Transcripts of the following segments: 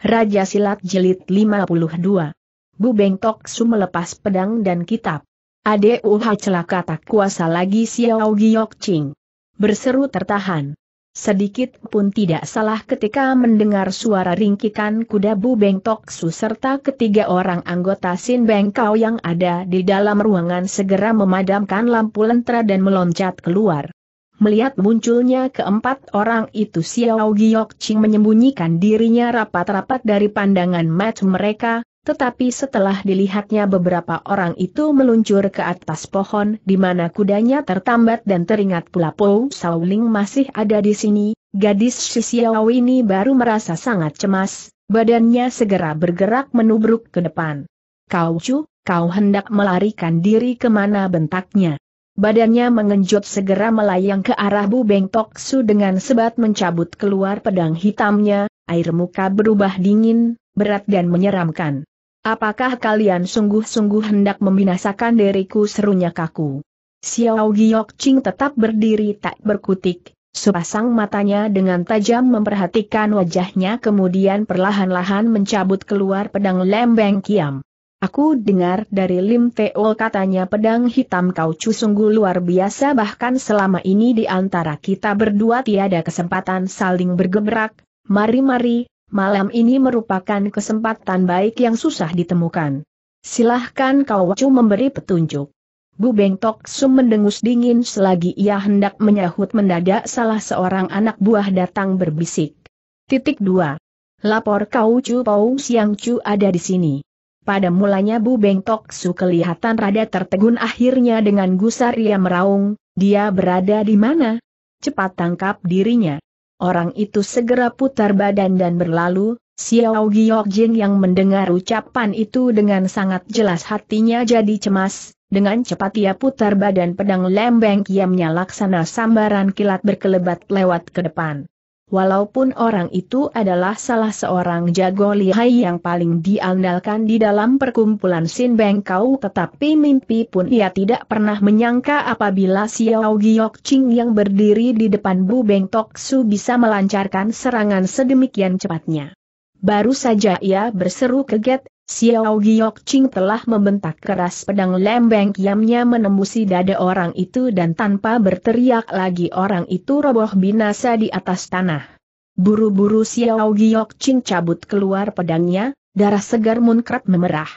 Raja Silat Jelit 52. Bu Beng Tok Su melepas pedang dan kitab. Ade Uha celaka tak kuasa lagi Xiao Giok Ching. Berseru tertahan. Sedikit pun tidak salah ketika mendengar suara ringkikan kuda Bu Beng Tok Su serta ketiga orang anggota Sin Beng Kau yang ada di dalam ruangan segera memadamkan lampu lentera dan meloncat keluar. Melihat munculnya keempat orang itu Xiao Giok Ching menyembunyikan dirinya rapat-rapat dari pandangan mat mereka, tetapi setelah dilihatnya beberapa orang itu meluncur ke atas pohon di mana kudanya tertambat dan teringat pula Pou Sauling masih ada di sini, gadis si Xiao ini baru merasa sangat cemas, badannya segera bergerak menubruk ke depan. Kau Chu, kau hendak melarikan diri kemana bentaknya badannya mengenjot segera melayang ke arah Bu Beng Tok Su dengan sebat mencabut keluar pedang hitamnya, air muka berubah dingin, berat dan menyeramkan. Apakah kalian sungguh-sungguh hendak membinasakan diriku serunya kaku? Xiao Giok Ching tetap berdiri tak berkutik, sepasang matanya dengan tajam memperhatikan wajahnya kemudian perlahan-lahan mencabut keluar pedang lembeng kiam. Aku dengar dari Lim Teo katanya pedang hitam kau cu sungguh luar biasa bahkan selama ini di antara kita berdua tiada kesempatan saling bergebrak, mari-mari, malam ini merupakan kesempatan baik yang susah ditemukan. Silahkan kau cu memberi petunjuk. Bu Beng Sum mendengus dingin selagi ia hendak menyahut mendadak salah seorang anak buah datang berbisik. Titik 2. Lapor kau cu Pau Siang cu ada di sini. Pada mulanya Bu Beng Tok Su kelihatan rada tertegun akhirnya dengan gusar ia meraung, dia berada di mana? Cepat tangkap dirinya. Orang itu segera putar badan dan berlalu, Xiao Giok Jin yang mendengar ucapan itu dengan sangat jelas hatinya jadi cemas, dengan cepat ia putar badan pedang lembeng kiamnya laksana sambaran kilat berkelebat lewat ke depan walaupun orang itu adalah salah seorang jago lihai yang paling diandalkan di dalam perkumpulan Sin Bengkau tetapi mimpi pun ia tidak pernah menyangka apabila Xiao Giok Ching yang berdiri di depan Bu Beng Tok Su bisa melancarkan serangan sedemikian cepatnya. Baru saja ia berseru kaget, Xiao Giok Ching telah membentak keras pedang lembeng kiamnya menembusi dada orang itu dan tanpa berteriak lagi orang itu roboh binasa di atas tanah. Buru-buru Xiao Giok Ching cabut keluar pedangnya, darah segar munkrat memerah.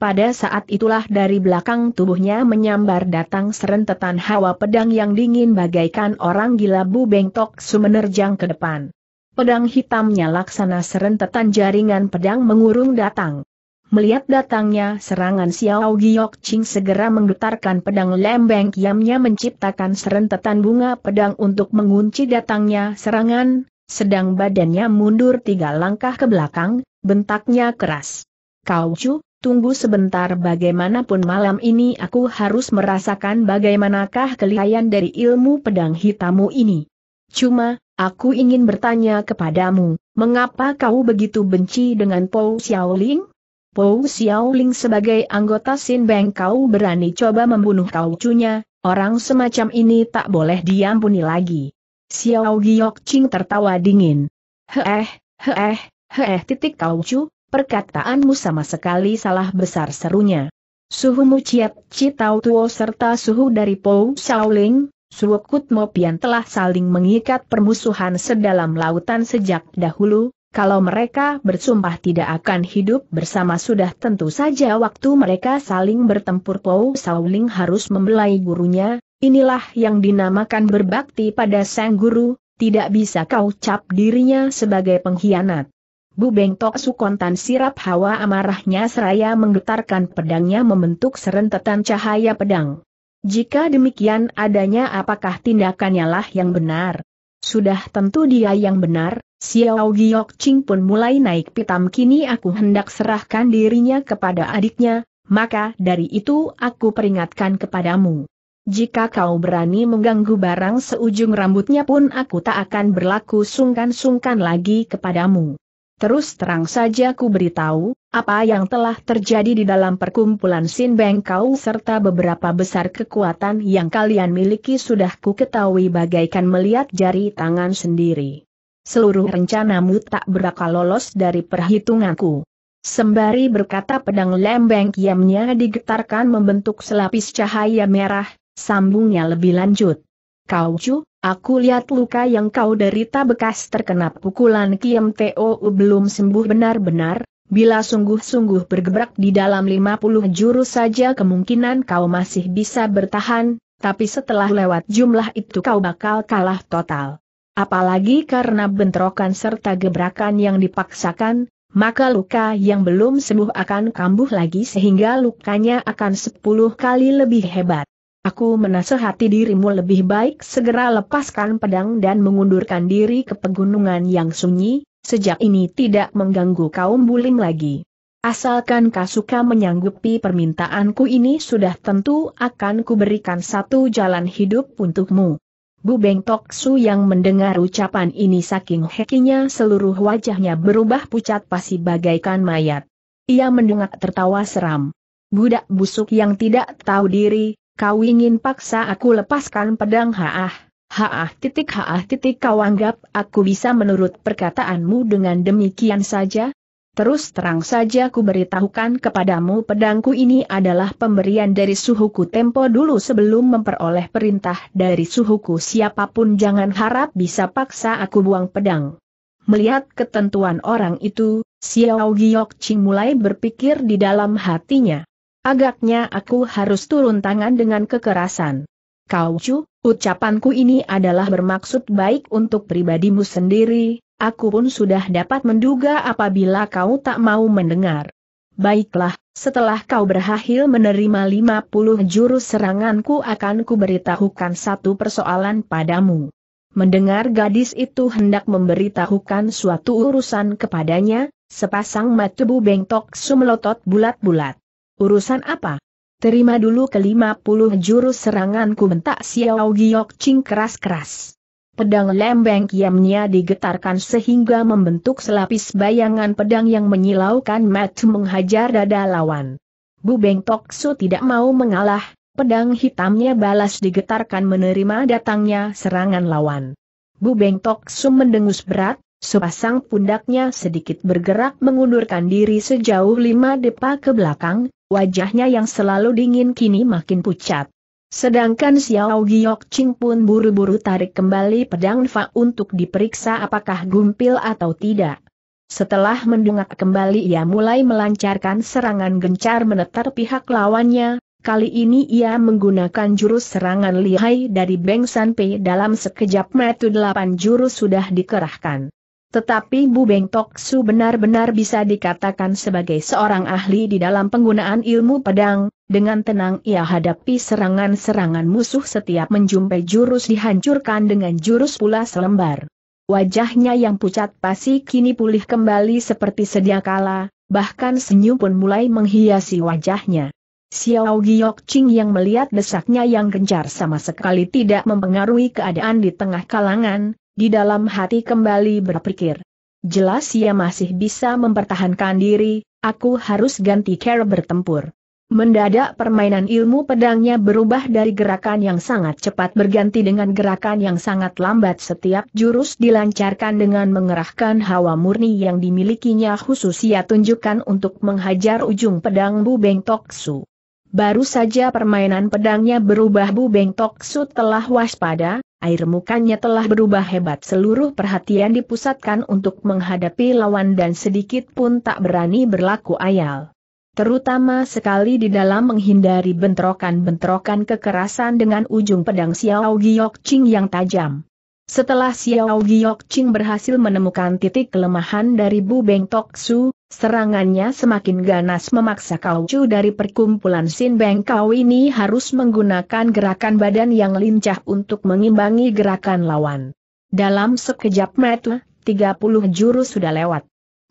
Pada saat itulah dari belakang tubuhnya menyambar datang serentetan hawa pedang yang dingin bagaikan orang gila Bu Bengtok Su ke depan. Pedang hitamnya laksana serentetan jaringan pedang mengurung datang. Melihat datangnya serangan Xiao Giok Ching segera menggetarkan pedang lembeng kiamnya menciptakan serentetan bunga pedang untuk mengunci datangnya serangan, sedang badannya mundur tiga langkah ke belakang, bentaknya keras. Kau Chu, tunggu sebentar bagaimanapun malam ini aku harus merasakan bagaimanakah kelihayan dari ilmu pedang hitammu ini. Cuma, aku ingin bertanya kepadamu, mengapa kau begitu benci dengan Po Xiaoling? Pou Xiaoling sebagai anggota Sin Beng kau berani coba membunuh kau cunya, orang semacam ini tak boleh diampuni lagi. Xiao Giok Ching tertawa dingin. Heeh, heeh, heeh titik kau cu, perkataanmu sama sekali salah besar serunya. Suhu Chi Tau Tuo serta suhu dari Pou Xiaoling, Suokut Kutmo Pian telah saling mengikat permusuhan sedalam lautan sejak dahulu, kalau mereka bersumpah tidak akan hidup bersama sudah tentu saja waktu mereka saling bertempur Pou Sauling harus membelai gurunya, inilah yang dinamakan berbakti pada sang guru, tidak bisa kau cap dirinya sebagai pengkhianat. Bu Beng Tok Sukontan sirap hawa amarahnya seraya menggetarkan pedangnya membentuk serentetan cahaya pedang. Jika demikian adanya apakah tindakannya lah yang benar? Sudah tentu dia yang benar, Xiao Giok Ching pun mulai naik pitam kini aku hendak serahkan dirinya kepada adiknya, maka dari itu aku peringatkan kepadamu. Jika kau berani mengganggu barang seujung rambutnya pun aku tak akan berlaku sungkan-sungkan lagi kepadamu. Terus terang saja ku beritahu, apa yang telah terjadi di dalam perkumpulan Sin kau serta beberapa besar kekuatan yang kalian miliki sudah ku ketahui bagaikan melihat jari tangan sendiri. Seluruh rencanamu tak berakal lolos dari perhitunganku. Sembari berkata pedang lembeng kiamnya digetarkan membentuk selapis cahaya merah, sambungnya lebih lanjut. Kau cu, Aku lihat luka yang kau derita bekas terkena pukulan Kiem Teo belum sembuh benar-benar, bila sungguh-sungguh bergebrak di dalam 50 jurus saja kemungkinan kau masih bisa bertahan, tapi setelah lewat jumlah itu kau bakal kalah total. Apalagi karena bentrokan serta gebrakan yang dipaksakan, maka luka yang belum sembuh akan kambuh lagi sehingga lukanya akan 10 kali lebih hebat. Aku menasehati dirimu lebih baik segera lepaskan pedang dan mengundurkan diri ke pegunungan yang sunyi, sejak ini tidak mengganggu kaum bulim lagi. Asalkan Kasuka menyanggupi permintaanku ini sudah tentu akan kuberikan satu jalan hidup untukmu. Bu Beng Tok Su yang mendengar ucapan ini saking hekinya seluruh wajahnya berubah pucat pasi bagaikan mayat. Ia mendengar tertawa seram. Budak busuk yang tidak tahu diri, Kau ingin paksa aku lepaskan pedang haah. Haah titik haah titik kau anggap aku bisa menurut perkataanmu dengan demikian saja? Terus terang saja ku beritahukan kepadamu pedangku ini adalah pemberian dari suhuku tempo dulu sebelum memperoleh perintah dari suhuku siapapun jangan harap bisa paksa aku buang pedang. Melihat ketentuan orang itu, Xiao Giok Ching mulai berpikir di dalam hatinya. Agaknya aku harus turun tangan dengan kekerasan. Kau cu, ucapanku ini adalah bermaksud baik untuk pribadimu sendiri, aku pun sudah dapat menduga apabila kau tak mau mendengar. Baiklah, setelah kau berhasil menerima 50 jurus seranganku akan kuberitahukan satu persoalan padamu. Mendengar gadis itu hendak memberitahukan suatu urusan kepadanya, sepasang mata bengtok sumelotot bulat-bulat. Urusan apa? Terima dulu kelima puluh jurus seranganku bentak Xiao Giok Ching keras-keras. Pedang lembeng kiamnya digetarkan sehingga membentuk selapis bayangan pedang yang menyilaukan Matt menghajar dada lawan. Bu Beng Tok Su tidak mau mengalah, pedang hitamnya balas digetarkan menerima datangnya serangan lawan. Bu Beng Tok Su mendengus berat, sepasang pundaknya sedikit bergerak mengundurkan diri sejauh lima depa ke belakang, wajahnya yang selalu dingin kini makin pucat. Sedangkan Xiao Giok Ching pun buru-buru tarik kembali pedang Fa untuk diperiksa apakah gumpil atau tidak. Setelah mendongak kembali ia mulai melancarkan serangan gencar menetar pihak lawannya, Kali ini ia menggunakan jurus serangan lihai dari Beng San Sanpei dalam sekejap metu delapan jurus sudah dikerahkan. Tetapi Bu Beng Tok Su benar-benar bisa dikatakan sebagai seorang ahli di dalam penggunaan ilmu pedang, dengan tenang ia hadapi serangan-serangan musuh setiap menjumpai jurus dihancurkan dengan jurus pula selembar. Wajahnya yang pucat pasti kini pulih kembali seperti sedia kala, bahkan senyum pun mulai menghiasi wajahnya. Xiao Giok Ching yang melihat desaknya yang gencar sama sekali tidak mempengaruhi keadaan di tengah kalangan, di dalam hati kembali berpikir. Jelas ia masih bisa mempertahankan diri, aku harus ganti cara bertempur. Mendadak permainan ilmu pedangnya berubah dari gerakan yang sangat cepat berganti dengan gerakan yang sangat lambat setiap jurus dilancarkan dengan mengerahkan hawa murni yang dimilikinya khusus ia tunjukkan untuk menghajar ujung pedang Bu Beng Toksu. Baru saja permainan pedangnya berubah Bu Beng Toksu telah waspada, air mukanya telah berubah hebat seluruh perhatian dipusatkan untuk menghadapi lawan dan sedikit pun tak berani berlaku ayal. Terutama sekali di dalam menghindari bentrokan-bentrokan kekerasan dengan ujung pedang Xiao Giok Ching yang tajam. Setelah Xiao Giok Ching berhasil menemukan titik kelemahan dari Bu Beng Tok Su, serangannya semakin ganas memaksa Kau Chu dari perkumpulan Sin Beng Kau ini harus menggunakan gerakan badan yang lincah untuk mengimbangi gerakan lawan. Dalam sekejap mata, 30 jurus sudah lewat.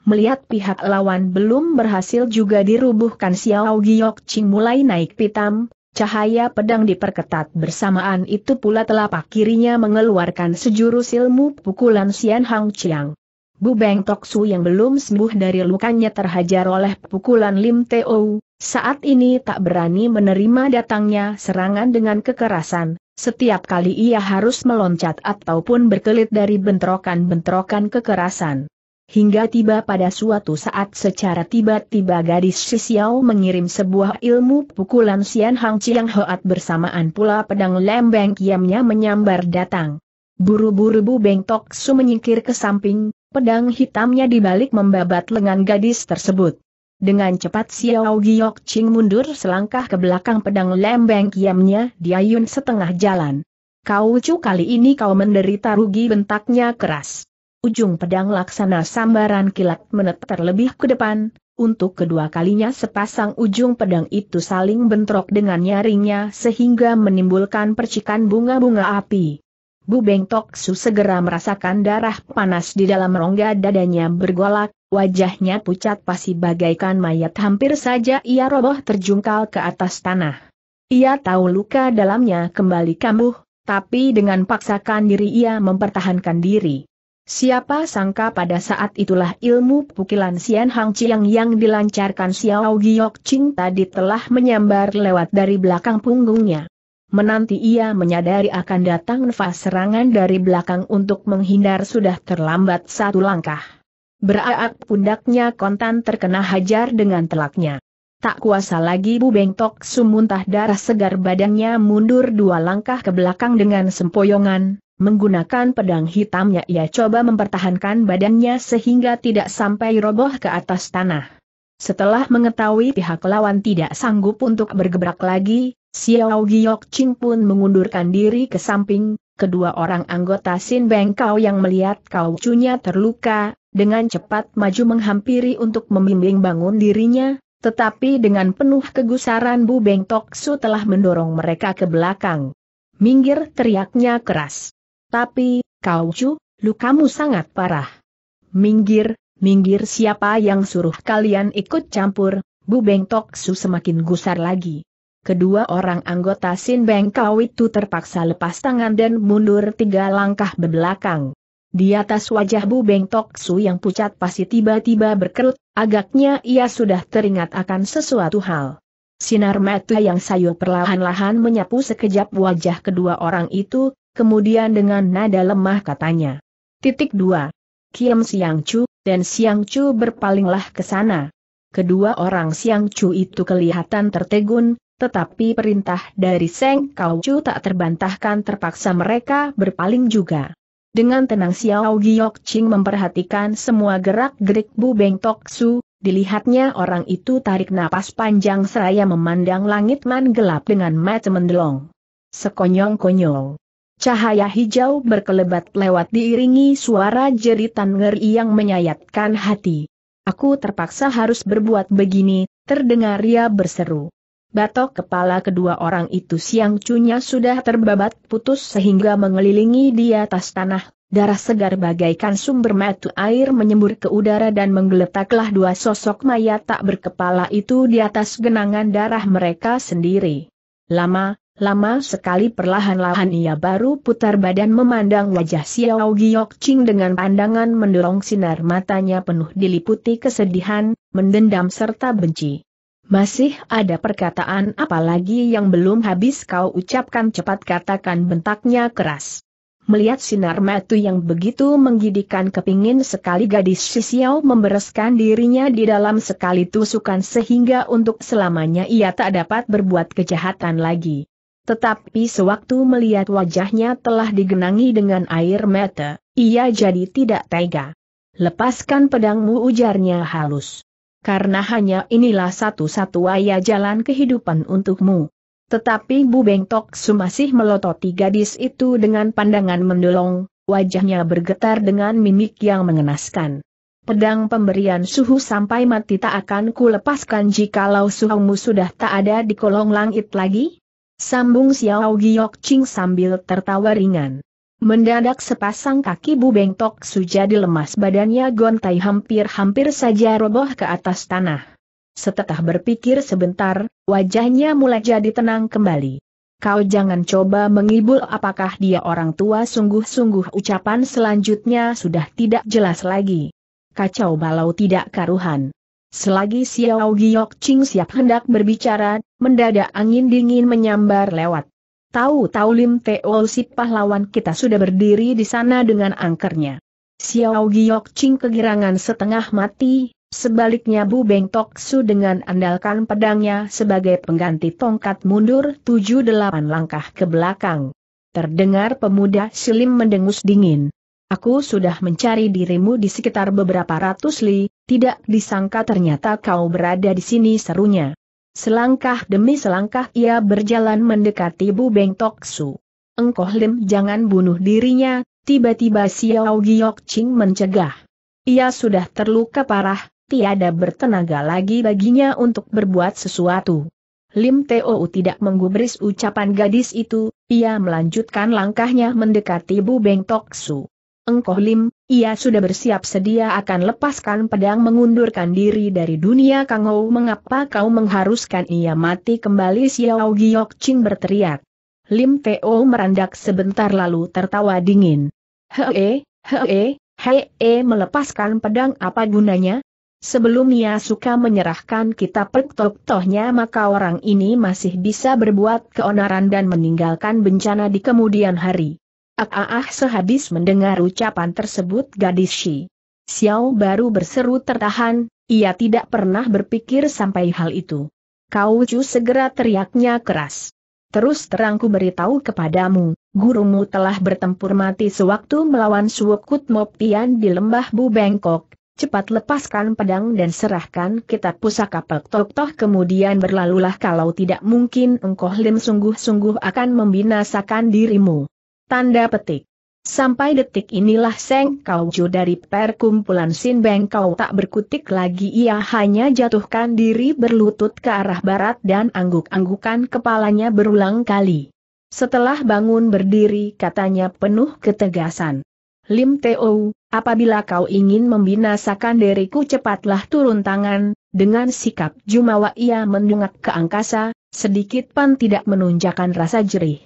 Melihat pihak lawan belum berhasil juga dirubuhkan Xiao Giok Ching mulai naik pitam, Cahaya pedang diperketat bersamaan itu pula telapak kirinya mengeluarkan sejurus ilmu pukulan Sian Hang Chiang. Bu Beng Tok Su yang belum sembuh dari lukanya terhajar oleh pukulan Lim Teo, saat ini tak berani menerima datangnya serangan dengan kekerasan, setiap kali ia harus meloncat ataupun berkelit dari bentrokan-bentrokan kekerasan. Hingga tiba pada suatu saat secara tiba-tiba gadis Xiao mengirim sebuah ilmu pukulan Sian Hang Chiang Hoat bersamaan pula pedang lembeng kiamnya menyambar datang. Buru-buru Bu Beng Tok Su menyingkir ke samping, pedang hitamnya dibalik membabat lengan gadis tersebut. Dengan cepat Xiao Giok Ching mundur selangkah ke belakang pedang lembeng kiamnya diayun setengah jalan. Kau cu kali ini kau menderita rugi bentaknya keras. Ujung pedang laksana sambaran kilat menetar lebih ke depan, untuk kedua kalinya sepasang ujung pedang itu saling bentrok dengan nyaringnya sehingga menimbulkan percikan bunga-bunga api. Bu Beng Toksu segera merasakan darah panas di dalam rongga dadanya bergolak, wajahnya pucat pasi bagaikan mayat hampir saja ia roboh terjungkal ke atas tanah. Ia tahu luka dalamnya kembali kambuh, tapi dengan paksakan diri ia mempertahankan diri. Siapa sangka pada saat itulah ilmu pukilan Sian Hang Chiang yang dilancarkan Xiao Giok Ching tadi telah menyambar lewat dari belakang punggungnya. Menanti ia menyadari akan datang nafas serangan dari belakang untuk menghindar sudah terlambat satu langkah. Beraak pundaknya kontan terkena hajar dengan telaknya. Tak kuasa lagi Bu Bengtok sumuntah darah segar badannya mundur dua langkah ke belakang dengan sempoyongan, Menggunakan pedang hitamnya ia coba mempertahankan badannya sehingga tidak sampai roboh ke atas tanah. Setelah mengetahui pihak lawan tidak sanggup untuk bergebrak lagi, Xiao Giok Ching pun mengundurkan diri ke samping, kedua orang anggota Sin Beng Kau yang melihat kau cunya terluka, dengan cepat maju menghampiri untuk membimbing bangun dirinya, tetapi dengan penuh kegusaran Bu Beng Tok Su telah mendorong mereka ke belakang. Minggir teriaknya keras. Tapi, kau cu, lukamu sangat parah. Minggir, minggir siapa yang suruh kalian ikut campur, Bu Beng Tok Su semakin gusar lagi. Kedua orang anggota Sin Beng Kau itu terpaksa lepas tangan dan mundur tiga langkah berbelakang. Di atas wajah Bu Beng Tok Su yang pucat pasti tiba-tiba berkerut, agaknya ia sudah teringat akan sesuatu hal. Sinar mata yang sayu perlahan-lahan menyapu sekejap wajah kedua orang itu, kemudian dengan nada lemah katanya. Titik dua. Kiam Siang Chu, dan Siang Chu berpalinglah ke sana. Kedua orang Siang Chu itu kelihatan tertegun, tetapi perintah dari Seng Kau Chu tak terbantahkan terpaksa mereka berpaling juga. Dengan tenang Xiao Giok Ching memperhatikan semua gerak-gerik Bu Beng Tok Su, dilihatnya orang itu tarik napas panjang seraya memandang langit man gelap dengan mata mendelong. sekonyong konyong Cahaya hijau berkelebat lewat diiringi suara jeritan ngeri yang menyayatkan hati. Aku terpaksa harus berbuat begini, terdengar ia berseru. Batok kepala kedua orang itu siang cunya sudah terbabat putus sehingga mengelilingi di atas tanah, darah segar bagaikan sumber mata air menyembur ke udara dan menggeletaklah dua sosok mayat tak berkepala itu di atas genangan darah mereka sendiri. Lama, Lama sekali perlahan-lahan ia baru putar badan memandang wajah Xiao Giok Ching dengan pandangan mendorong sinar matanya penuh diliputi kesedihan, mendendam serta benci. Masih ada perkataan apalagi yang belum habis kau ucapkan cepat katakan bentaknya keras. Melihat sinar matu yang begitu menggidikan kepingin sekali gadis Xiao membereskan dirinya di dalam sekali tusukan sehingga untuk selamanya ia tak dapat berbuat kejahatan lagi. Tetapi sewaktu melihat wajahnya telah digenangi dengan air mata, ia jadi tidak tega. Lepaskan pedangmu ujarnya halus. Karena hanya inilah satu satu ayah jalan kehidupan untukmu. Tetapi Bu Beng Tok Su masih melototi gadis itu dengan pandangan mendolong, wajahnya bergetar dengan mimik yang mengenaskan. Pedang pemberian suhu sampai mati tak akan kulepaskan jikalau suhumu sudah tak ada di kolong langit lagi? Sambung Xiao Giok Ching sambil tertawa ringan. Mendadak sepasang kaki Bu Beng Tok Su jadi lemas badannya gontai hampir-hampir saja roboh ke atas tanah. Setelah berpikir sebentar, wajahnya mulai jadi tenang kembali. Kau jangan coba mengibul apakah dia orang tua sungguh-sungguh ucapan selanjutnya sudah tidak jelas lagi. Kacau balau tidak karuhan. Selagi Xiao Giok Ching siap hendak berbicara, mendadak angin dingin menyambar lewat. Tahu-tahu Lim Teo si pahlawan kita sudah berdiri di sana dengan angkernya. Xiao Giok Ching kegirangan setengah mati, Sebaliknya Bu Beng Tok Su dengan andalkan pedangnya sebagai pengganti tongkat mundur tujuh delapan langkah ke belakang. Terdengar pemuda silim mendengus dingin. Aku sudah mencari dirimu di sekitar beberapa ratus li, tidak disangka ternyata kau berada di sini serunya. Selangkah demi selangkah ia berjalan mendekati Bu Beng Tok Su. Engkoh Lim jangan bunuh dirinya, tiba-tiba Xiao Giok Ching mencegah. Ia sudah terluka parah, tiada bertenaga lagi baginya untuk berbuat sesuatu. Lim Teo tidak menggubris ucapan gadis itu, ia melanjutkan langkahnya mendekati Bu Beng Tok Su. Engkoh Lim, ia sudah bersiap sedia akan lepaskan pedang mengundurkan diri dari dunia Kangou mengapa kau mengharuskan ia mati kembali Xiao Giok Ching berteriak. Lim Teo merandak sebentar lalu tertawa dingin. Hee, hee, hee melepaskan pedang apa gunanya? Sebelum ia suka menyerahkan kita pektok tohnya maka orang ini masih bisa berbuat keonaran dan meninggalkan bencana di kemudian hari. Ah, ah, ah, sehabis mendengar ucapan tersebut gadis Shi. Xiao baru berseru tertahan, ia tidak pernah berpikir sampai hal itu. Kau Chu segera teriaknya keras. Terus terangku beritahu kepadamu, gurumu telah bertempur mati sewaktu melawan Suokut Moptian di lembah Bu Bangkok. Cepat lepaskan pedang dan serahkan kitab pusaka Pek Tok Toh kemudian berlalulah kalau tidak mungkin engkau Lim sungguh-sungguh akan membinasakan dirimu. Tanda petik. Sampai detik inilah Seng Kaujo dari perkumpulan Sin Beng Kau tak berkutik lagi ia hanya jatuhkan diri berlutut ke arah barat dan angguk-anggukan kepalanya berulang kali. Setelah bangun berdiri katanya penuh ketegasan. Lim Teo, apabila kau ingin membinasakan diriku cepatlah turun tangan, dengan sikap jumawa ia mendungak ke angkasa, sedikit pan tidak menunjukkan rasa jerih.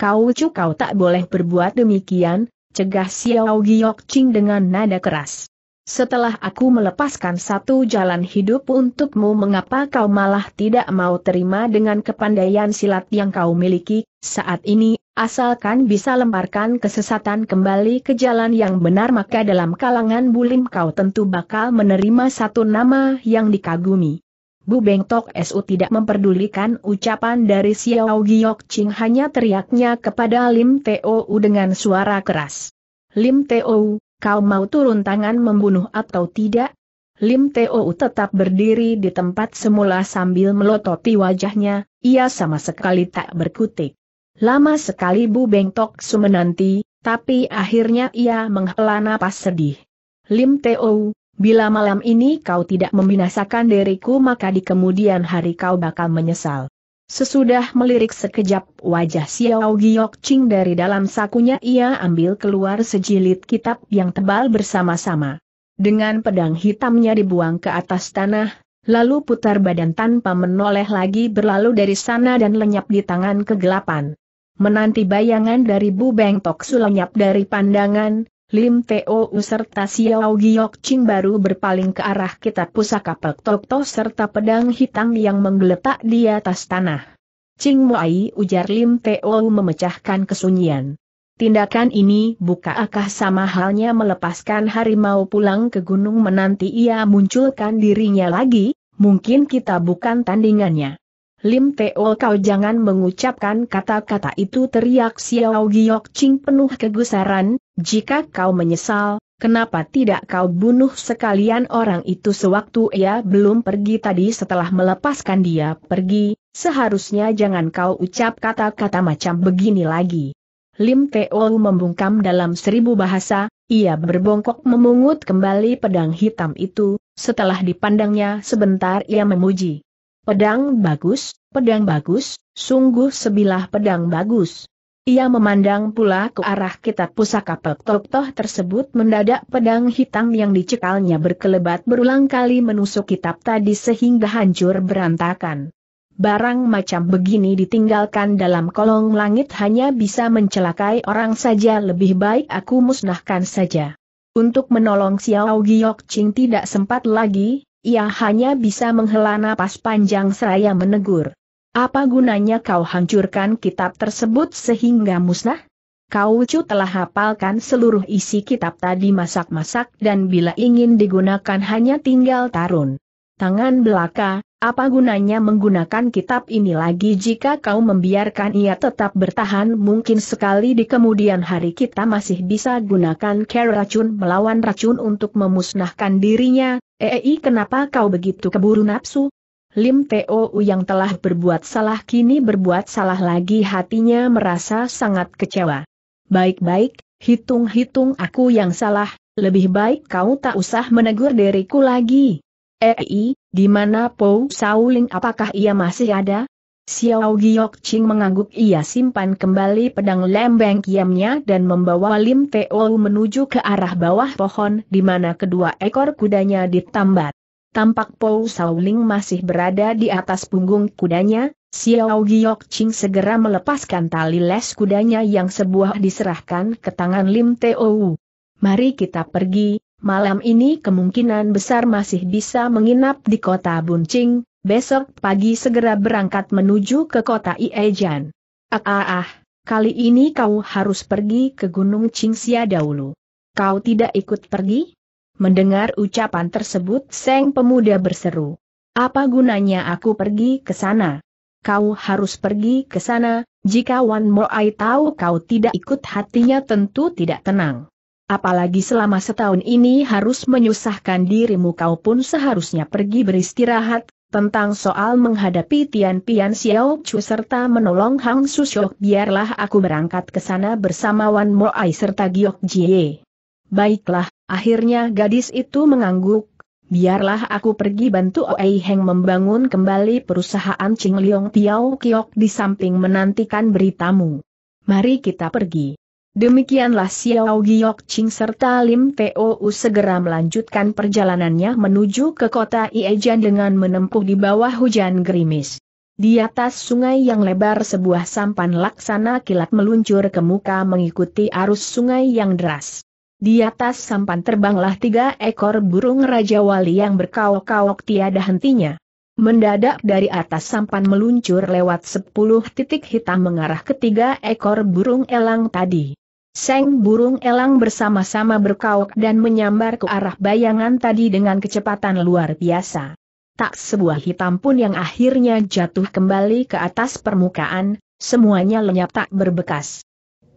Kau cu kau tak boleh berbuat demikian, cegah Xiao Giok Ching dengan nada keras. Setelah aku melepaskan satu jalan hidup untukmu mengapa kau malah tidak mau terima dengan kepandaian silat yang kau miliki, saat ini, asalkan bisa lemparkan kesesatan kembali ke jalan yang benar maka dalam kalangan bulim kau tentu bakal menerima satu nama yang dikagumi. Bu Beng Tok Su tidak memperdulikan ucapan dari Xiao Giok Ching hanya teriaknya kepada Lim Teo dengan suara keras. Lim Teo, kau mau turun tangan membunuh atau tidak? Lim Teo tetap berdiri di tempat semula sambil melototi wajahnya, ia sama sekali tak berkutik. Lama sekali Bu Beng Tok Su menanti, tapi akhirnya ia menghela napas sedih. Lim Teo, Bila malam ini kau tidak membinasakan diriku maka di kemudian hari kau bakal menyesal. Sesudah melirik sekejap wajah Xiao Giok Ching dari dalam sakunya ia ambil keluar sejilid kitab yang tebal bersama-sama. Dengan pedang hitamnya dibuang ke atas tanah, lalu putar badan tanpa menoleh lagi berlalu dari sana dan lenyap di tangan kegelapan. Menanti bayangan dari Bu Beng Tok lenyap dari pandangan, Lim Teo serta Xiao Giok Ching baru berpaling ke arah kitab pusaka Pek Tok serta pedang hitam yang menggeletak di atas tanah. Ching Muai ujar Lim Teo memecahkan kesunyian. Tindakan ini buka akah sama halnya melepaskan harimau pulang ke gunung menanti ia munculkan dirinya lagi, mungkin kita bukan tandingannya. Lim Teo kau jangan mengucapkan kata-kata itu teriak Xiao Giok Ching penuh kegusaran, jika kau menyesal, kenapa tidak kau bunuh sekalian orang itu sewaktu ia belum pergi tadi setelah melepaskan dia pergi, seharusnya jangan kau ucap kata-kata macam begini lagi. Lim Teo membungkam dalam seribu bahasa, ia berbongkok memungut kembali pedang hitam itu, setelah dipandangnya sebentar ia memuji. Pedang bagus, pedang bagus, sungguh sebilah pedang bagus. Ia memandang pula ke arah kitab pusaka Pektoktoh tersebut mendadak pedang hitam yang dicekalnya berkelebat berulang kali menusuk kitab tadi sehingga hancur berantakan. Barang macam begini ditinggalkan dalam kolong langit hanya bisa mencelakai orang saja lebih baik aku musnahkan saja. Untuk menolong Xiao Giok Ching tidak sempat lagi, ia hanya bisa menghela napas panjang seraya menegur. Apa gunanya kau hancurkan kitab tersebut sehingga musnah? Kau cu telah hafalkan seluruh isi kitab tadi masak-masak dan bila ingin digunakan hanya tinggal tarun. Tangan belaka, apa gunanya menggunakan kitab ini lagi jika kau membiarkan ia tetap bertahan mungkin sekali di kemudian hari kita masih bisa gunakan care racun melawan racun untuk memusnahkan dirinya, Ei eh, eh, kenapa kau begitu keburu nafsu? Lim Teo yang telah berbuat salah kini berbuat salah lagi hatinya merasa sangat kecewa. Baik-baik, hitung-hitung aku yang salah, lebih baik kau tak usah menegur diriku lagi. EI, di mana Pou Sauling apakah ia masih ada? Xiao Giok Ching mengangguk ia simpan kembali pedang lembeng kiamnya dan membawa Lim Teo menuju ke arah bawah pohon di mana kedua ekor kudanya ditambat. Tampak Pou Sauling masih berada di atas punggung kudanya, Xiao Giok Ching segera melepaskan tali les kudanya yang sebuah diserahkan ke tangan Lim Teo. Mari kita pergi, Malam ini kemungkinan besar masih bisa menginap di kota Buncing, besok pagi segera berangkat menuju ke kota Iejan. Ah ah ah, kali ini kau harus pergi ke Gunung Qingxia dahulu. Kau tidak ikut pergi? Mendengar ucapan tersebut Seng pemuda berseru. Apa gunanya aku pergi ke sana? Kau harus pergi ke sana, jika Wan Moai tahu kau tidak ikut hatinya tentu tidak tenang. Apalagi selama setahun ini harus menyusahkan dirimu kau pun seharusnya pergi beristirahat, tentang soal menghadapi Tian Pian Xiao Chu serta menolong Hang Su Susyok biarlah aku berangkat ke sana bersama Wan Moai serta Giok Jie. Baiklah, akhirnya gadis itu mengangguk, biarlah aku pergi bantu Oei Heng membangun kembali perusahaan Ching Liong Tiao Kiok di samping menantikan beritamu. Mari kita pergi. Demikianlah Xiao Giok Ching serta Lim Tou segera melanjutkan perjalanannya menuju ke kota Iejan dengan menempuh di bawah hujan gerimis. Di atas sungai yang lebar sebuah sampan laksana kilat meluncur ke muka mengikuti arus sungai yang deras. Di atas sampan terbanglah tiga ekor burung Raja Wali yang berkaok-kaok tiada hentinya. Mendadak dari atas sampan meluncur lewat sepuluh titik hitam mengarah ke tiga ekor burung elang tadi. Seng burung elang bersama-sama berkauk dan menyambar ke arah bayangan tadi dengan kecepatan luar biasa. Tak sebuah hitam pun yang akhirnya jatuh kembali ke atas permukaan, semuanya lenyap tak berbekas.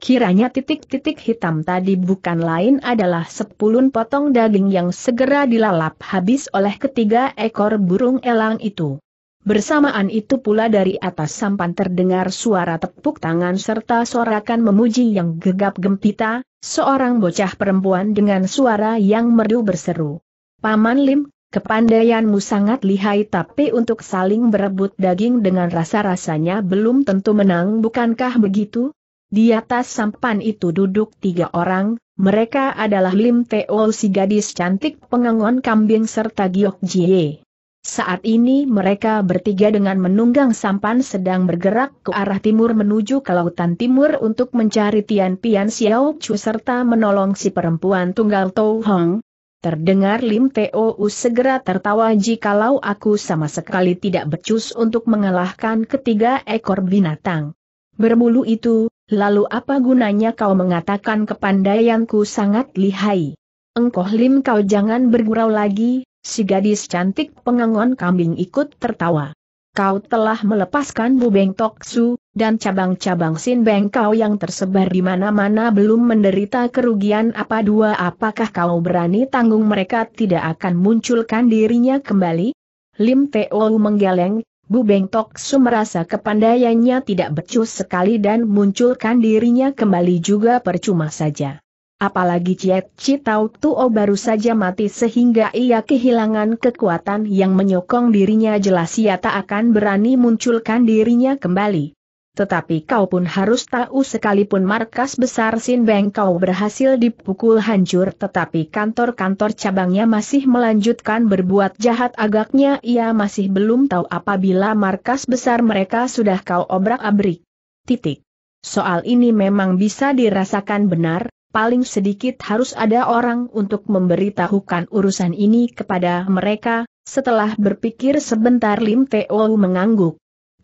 Kiranya titik-titik hitam tadi bukan lain adalah sepuluh potong daging yang segera dilalap habis oleh ketiga ekor burung elang itu. Bersamaan itu pula dari atas sampan terdengar suara tepuk tangan serta sorakan memuji yang gegap gempita, seorang bocah perempuan dengan suara yang merdu berseru. Paman Lim, kepandaianmu sangat lihai tapi untuk saling berebut daging dengan rasa-rasanya belum tentu menang bukankah begitu? Di atas sampan itu duduk tiga orang, mereka adalah Lim Teol si gadis cantik pengangon kambing serta Giok Jie. Saat ini mereka bertiga dengan menunggang sampan sedang bergerak ke arah timur menuju ke lautan timur untuk mencari Tian Pian Xiao Chu serta menolong si perempuan tunggal Tou Hong. Terdengar Lim Teo segera tertawa jikalau aku sama sekali tidak becus untuk mengalahkan ketiga ekor binatang. Berbulu itu, lalu apa gunanya kau mengatakan kepandaianku sangat lihai? engkau Lim kau jangan bergurau lagi, Si gadis cantik pengangon kambing ikut tertawa. Kau telah melepaskan Bu Beng Tok Su dan cabang-cabang sin beng kau yang tersebar di mana-mana belum menderita kerugian apa dua apakah kau berani tanggung mereka tidak akan munculkan dirinya kembali? Lim Teo menggeleng, Bu Beng Tok Su merasa kepandaiannya tidak becus sekali dan munculkan dirinya kembali juga percuma saja. Apalagi Ciet Citau Tuo baru saja mati sehingga ia kehilangan kekuatan yang menyokong dirinya jelas ia tak akan berani munculkan dirinya kembali. Tetapi kau pun harus tahu sekalipun markas besar Sin Beng kau berhasil dipukul hancur tetapi kantor-kantor cabangnya masih melanjutkan berbuat jahat agaknya ia masih belum tahu apabila markas besar mereka sudah kau obrak-abrik. Titik. Soal ini memang bisa dirasakan benar, paling sedikit harus ada orang untuk memberitahukan urusan ini kepada mereka, setelah berpikir sebentar Lim Teo mengangguk.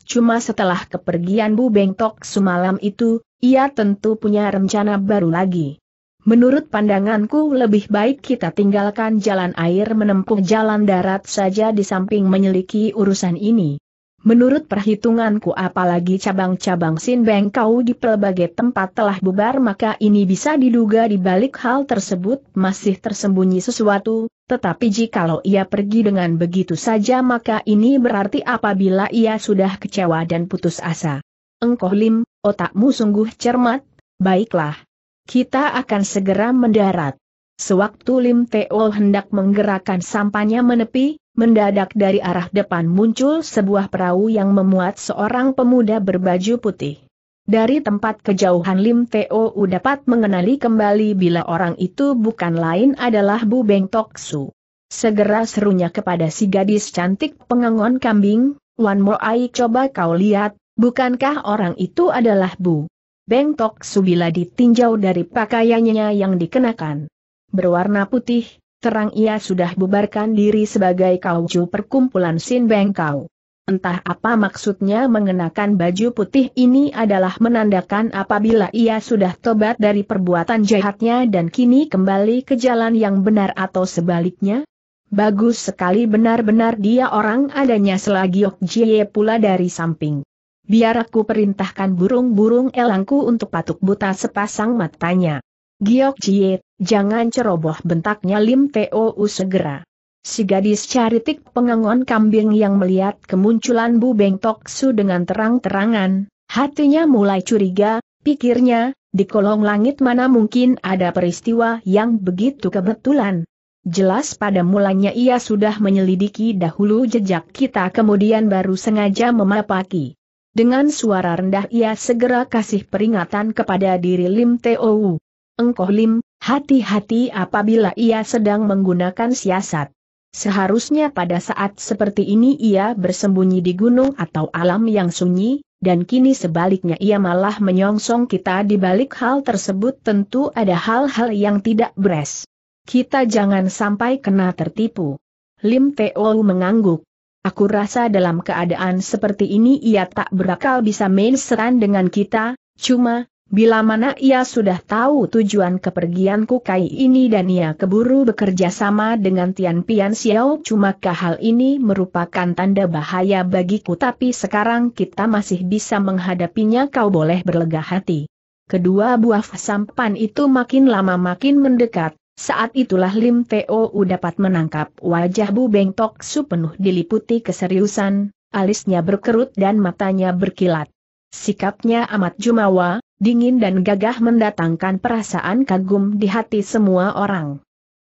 Cuma setelah kepergian Bu Bengtok semalam itu, ia tentu punya rencana baru lagi. Menurut pandanganku lebih baik kita tinggalkan jalan air menempuh jalan darat saja di samping menyeliki urusan ini. Menurut perhitunganku apalagi cabang-cabang Sin Beng Kau di pelbagai tempat telah bubar maka ini bisa diduga di balik hal tersebut masih tersembunyi sesuatu, tetapi jikalau ia pergi dengan begitu saja maka ini berarti apabila ia sudah kecewa dan putus asa. Engkoh Lim, otakmu sungguh cermat, baiklah. Kita akan segera mendarat. Sewaktu Lim Teo hendak menggerakkan sampannya menepi, mendadak dari arah depan muncul sebuah perahu yang memuat seorang pemuda berbaju putih. Dari tempat kejauhan Lim Teo dapat mengenali kembali bila orang itu bukan lain adalah Bu Beng Tok Su. Segera serunya kepada si gadis cantik pengangon kambing, Wan Mo Ai coba kau lihat, bukankah orang itu adalah Bu Beng Tok Su bila ditinjau dari pakaiannya yang dikenakan. Berwarna putih, terang ia sudah bubarkan diri sebagai kauju perkumpulan Sin Bengkau. Entah apa maksudnya mengenakan baju putih ini adalah menandakan apabila ia sudah tobat dari perbuatan jahatnya dan kini kembali ke jalan yang benar atau sebaliknya? Bagus sekali benar-benar dia orang adanya selagi Ok Jie pula dari samping. Biar aku perintahkan burung-burung elangku untuk patuk buta sepasang matanya. Giok Jie, jangan ceroboh bentaknya Lim Teo segera. Si gadis caritik pengangon kambing yang melihat kemunculan Bu Beng Toksu dengan terang-terangan, hatinya mulai curiga, pikirnya, di kolong langit mana mungkin ada peristiwa yang begitu kebetulan. Jelas pada mulanya ia sudah menyelidiki dahulu jejak kita kemudian baru sengaja memapaki. Dengan suara rendah ia segera kasih peringatan kepada diri Lim Teo. Engkoh Lim, hati-hati apabila ia sedang menggunakan siasat. Seharusnya pada saat seperti ini ia bersembunyi di gunung atau alam yang sunyi, dan kini sebaliknya ia malah menyongsong kita di balik hal tersebut tentu ada hal-hal yang tidak beres. Kita jangan sampai kena tertipu. Lim Teo mengangguk. Aku rasa dalam keadaan seperti ini ia tak berakal bisa main seran dengan kita, cuma, Bila mana ia sudah tahu tujuan kepergianku kai ini dan ia keburu bekerja sama dengan Tian Pian Xiao cuma hal ini merupakan tanda bahaya bagiku tapi sekarang kita masih bisa menghadapinya kau boleh berlega hati. Kedua buah sampan itu makin lama makin mendekat, saat itulah Lim Teo dapat menangkap wajah Bu Beng Tok Su penuh diliputi keseriusan, alisnya berkerut dan matanya berkilat. Sikapnya amat jumawa, dingin dan gagah mendatangkan perasaan kagum di hati semua orang.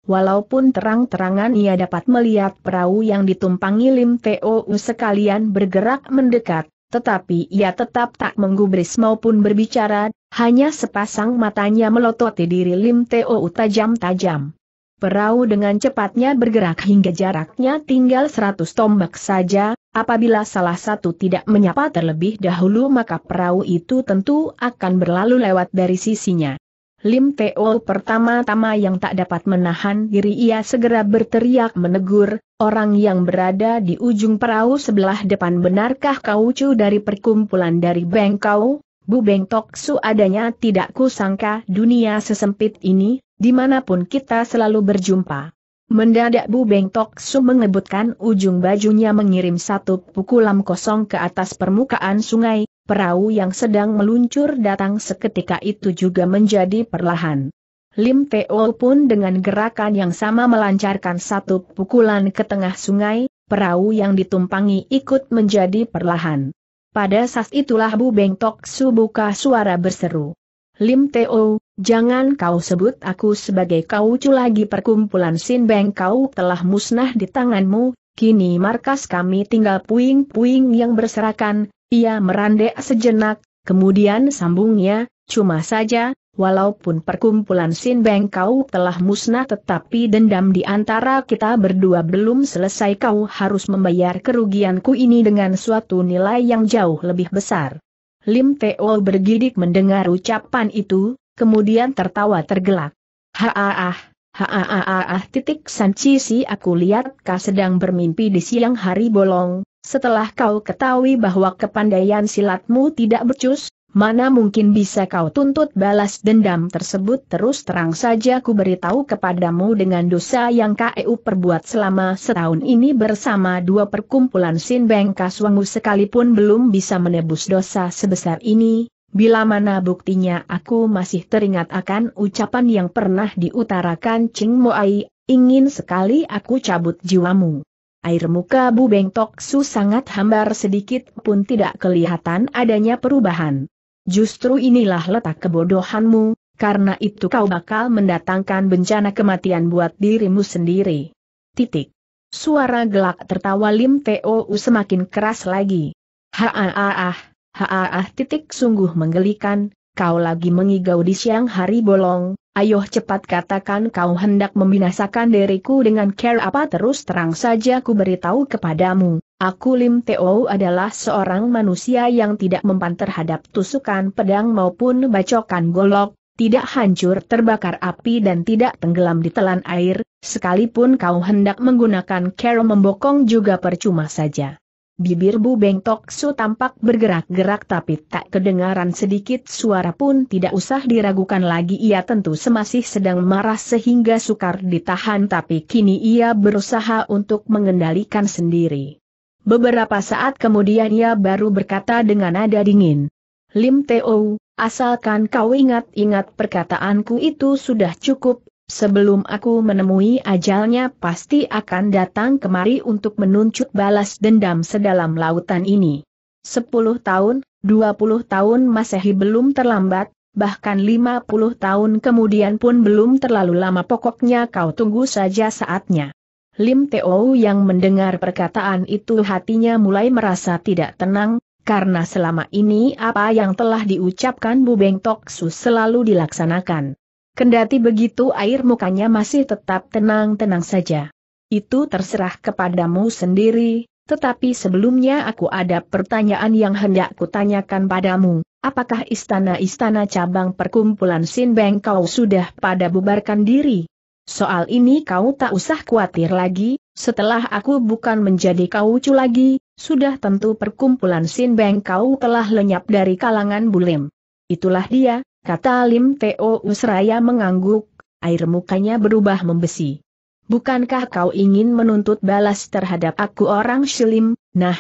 Walaupun terang-terangan ia dapat melihat perahu yang ditumpangi Lim Teo sekalian bergerak mendekat, tetapi ia tetap tak menggubris maupun berbicara, hanya sepasang matanya melototi diri Lim Teo tajam-tajam. Perahu dengan cepatnya bergerak hingga jaraknya tinggal 100 tombak saja, apabila salah satu tidak menyapa terlebih dahulu maka perahu itu tentu akan berlalu lewat dari sisinya. Lim Teo pertama-tama yang tak dapat menahan diri ia segera berteriak menegur, orang yang berada di ujung perahu sebelah depan benarkah kau cu dari perkumpulan dari Bengkau? Bu Beng Toksu adanya tidak kusangka dunia sesempit ini, dimanapun kita selalu berjumpa. Mendadak Bu Beng Tok Su mengebutkan ujung bajunya mengirim satu pukulan kosong ke atas permukaan sungai, perahu yang sedang meluncur datang seketika itu juga menjadi perlahan. Lim Teo pun dengan gerakan yang sama melancarkan satu pukulan ke tengah sungai, perahu yang ditumpangi ikut menjadi perlahan. Pada saat itulah Bu Beng Tok Su buka suara berseru. Lim Teo, Jangan kau sebut aku sebagai kau cu lagi perkumpulan Sinbeng kau telah musnah di tanganmu, kini markas kami tinggal puing-puing yang berserakan, ia merandek sejenak, kemudian sambungnya, cuma saja, walaupun perkumpulan Sinbeng kau telah musnah tetapi dendam di antara kita berdua belum selesai kau harus membayar kerugianku ini dengan suatu nilai yang jauh lebih besar. Lim Teo bergidik mendengar ucapan itu, kemudian tertawa tergelak. Haaah, haaah, titik Sanci si aku lihat kau sedang bermimpi di siang hari bolong, setelah kau ketahui bahwa kepandaian silatmu tidak becus, mana mungkin bisa kau tuntut balas dendam tersebut terus terang saja ku beritahu kepadamu dengan dosa yang kau perbuat selama setahun ini bersama dua perkumpulan Sinbeng Kaswangu sekalipun belum bisa menebus dosa sebesar ini, Bila mana buktinya aku masih teringat akan ucapan yang pernah diutarakan Ching Moai, ingin sekali aku cabut jiwamu. Air muka Bu Beng Tok Su sangat hambar sedikit pun tidak kelihatan adanya perubahan. Justru inilah letak kebodohanmu, karena itu kau bakal mendatangkan bencana kematian buat dirimu sendiri. Titik. Suara gelak tertawa Lim Teo semakin keras lagi. Ha -ha. Haah titik sungguh menggelikan, kau lagi mengigau di siang hari bolong, ayoh cepat katakan kau hendak membinasakan diriku dengan care apa terus terang saja ku beritahu kepadamu, aku Lim Teo adalah seorang manusia yang tidak mempan terhadap tusukan pedang maupun bacokan golok, tidak hancur terbakar api dan tidak tenggelam ditelan air, sekalipun kau hendak menggunakan care membokong juga percuma saja. Bibir Bu Beng Tokso tampak bergerak-gerak tapi tak kedengaran sedikit suara pun tidak usah diragukan lagi ia tentu semasih sedang marah sehingga sukar ditahan tapi kini ia berusaha untuk mengendalikan sendiri. Beberapa saat kemudian ia baru berkata dengan nada dingin. Lim Teo, asalkan kau ingat-ingat perkataanku itu sudah cukup Sebelum aku menemui ajalnya pasti akan datang kemari untuk menuntut balas dendam sedalam lautan ini. Sepuluh tahun, dua puluh tahun Masehi belum terlambat, bahkan lima puluh tahun kemudian pun belum terlalu lama pokoknya kau tunggu saja saatnya. Lim Teo yang mendengar perkataan itu hatinya mulai merasa tidak tenang, karena selama ini apa yang telah diucapkan Bu Beng Toksu selalu dilaksanakan. Kendati begitu air mukanya masih tetap tenang-tenang saja. Itu terserah kepadamu sendiri, tetapi sebelumnya aku ada pertanyaan yang hendak kutanyakan padamu. Apakah istana-istana cabang perkumpulan Sinbeng kau sudah pada bubarkan diri? Soal ini kau tak usah khawatir lagi, setelah aku bukan menjadi kaucu lagi, sudah tentu perkumpulan Sinbeng kau telah lenyap dari kalangan bulim. Itulah dia, kata Lim Teo Usraya mengangguk, air mukanya berubah membesi. Bukankah kau ingin menuntut balas terhadap aku orang Shilim, nah?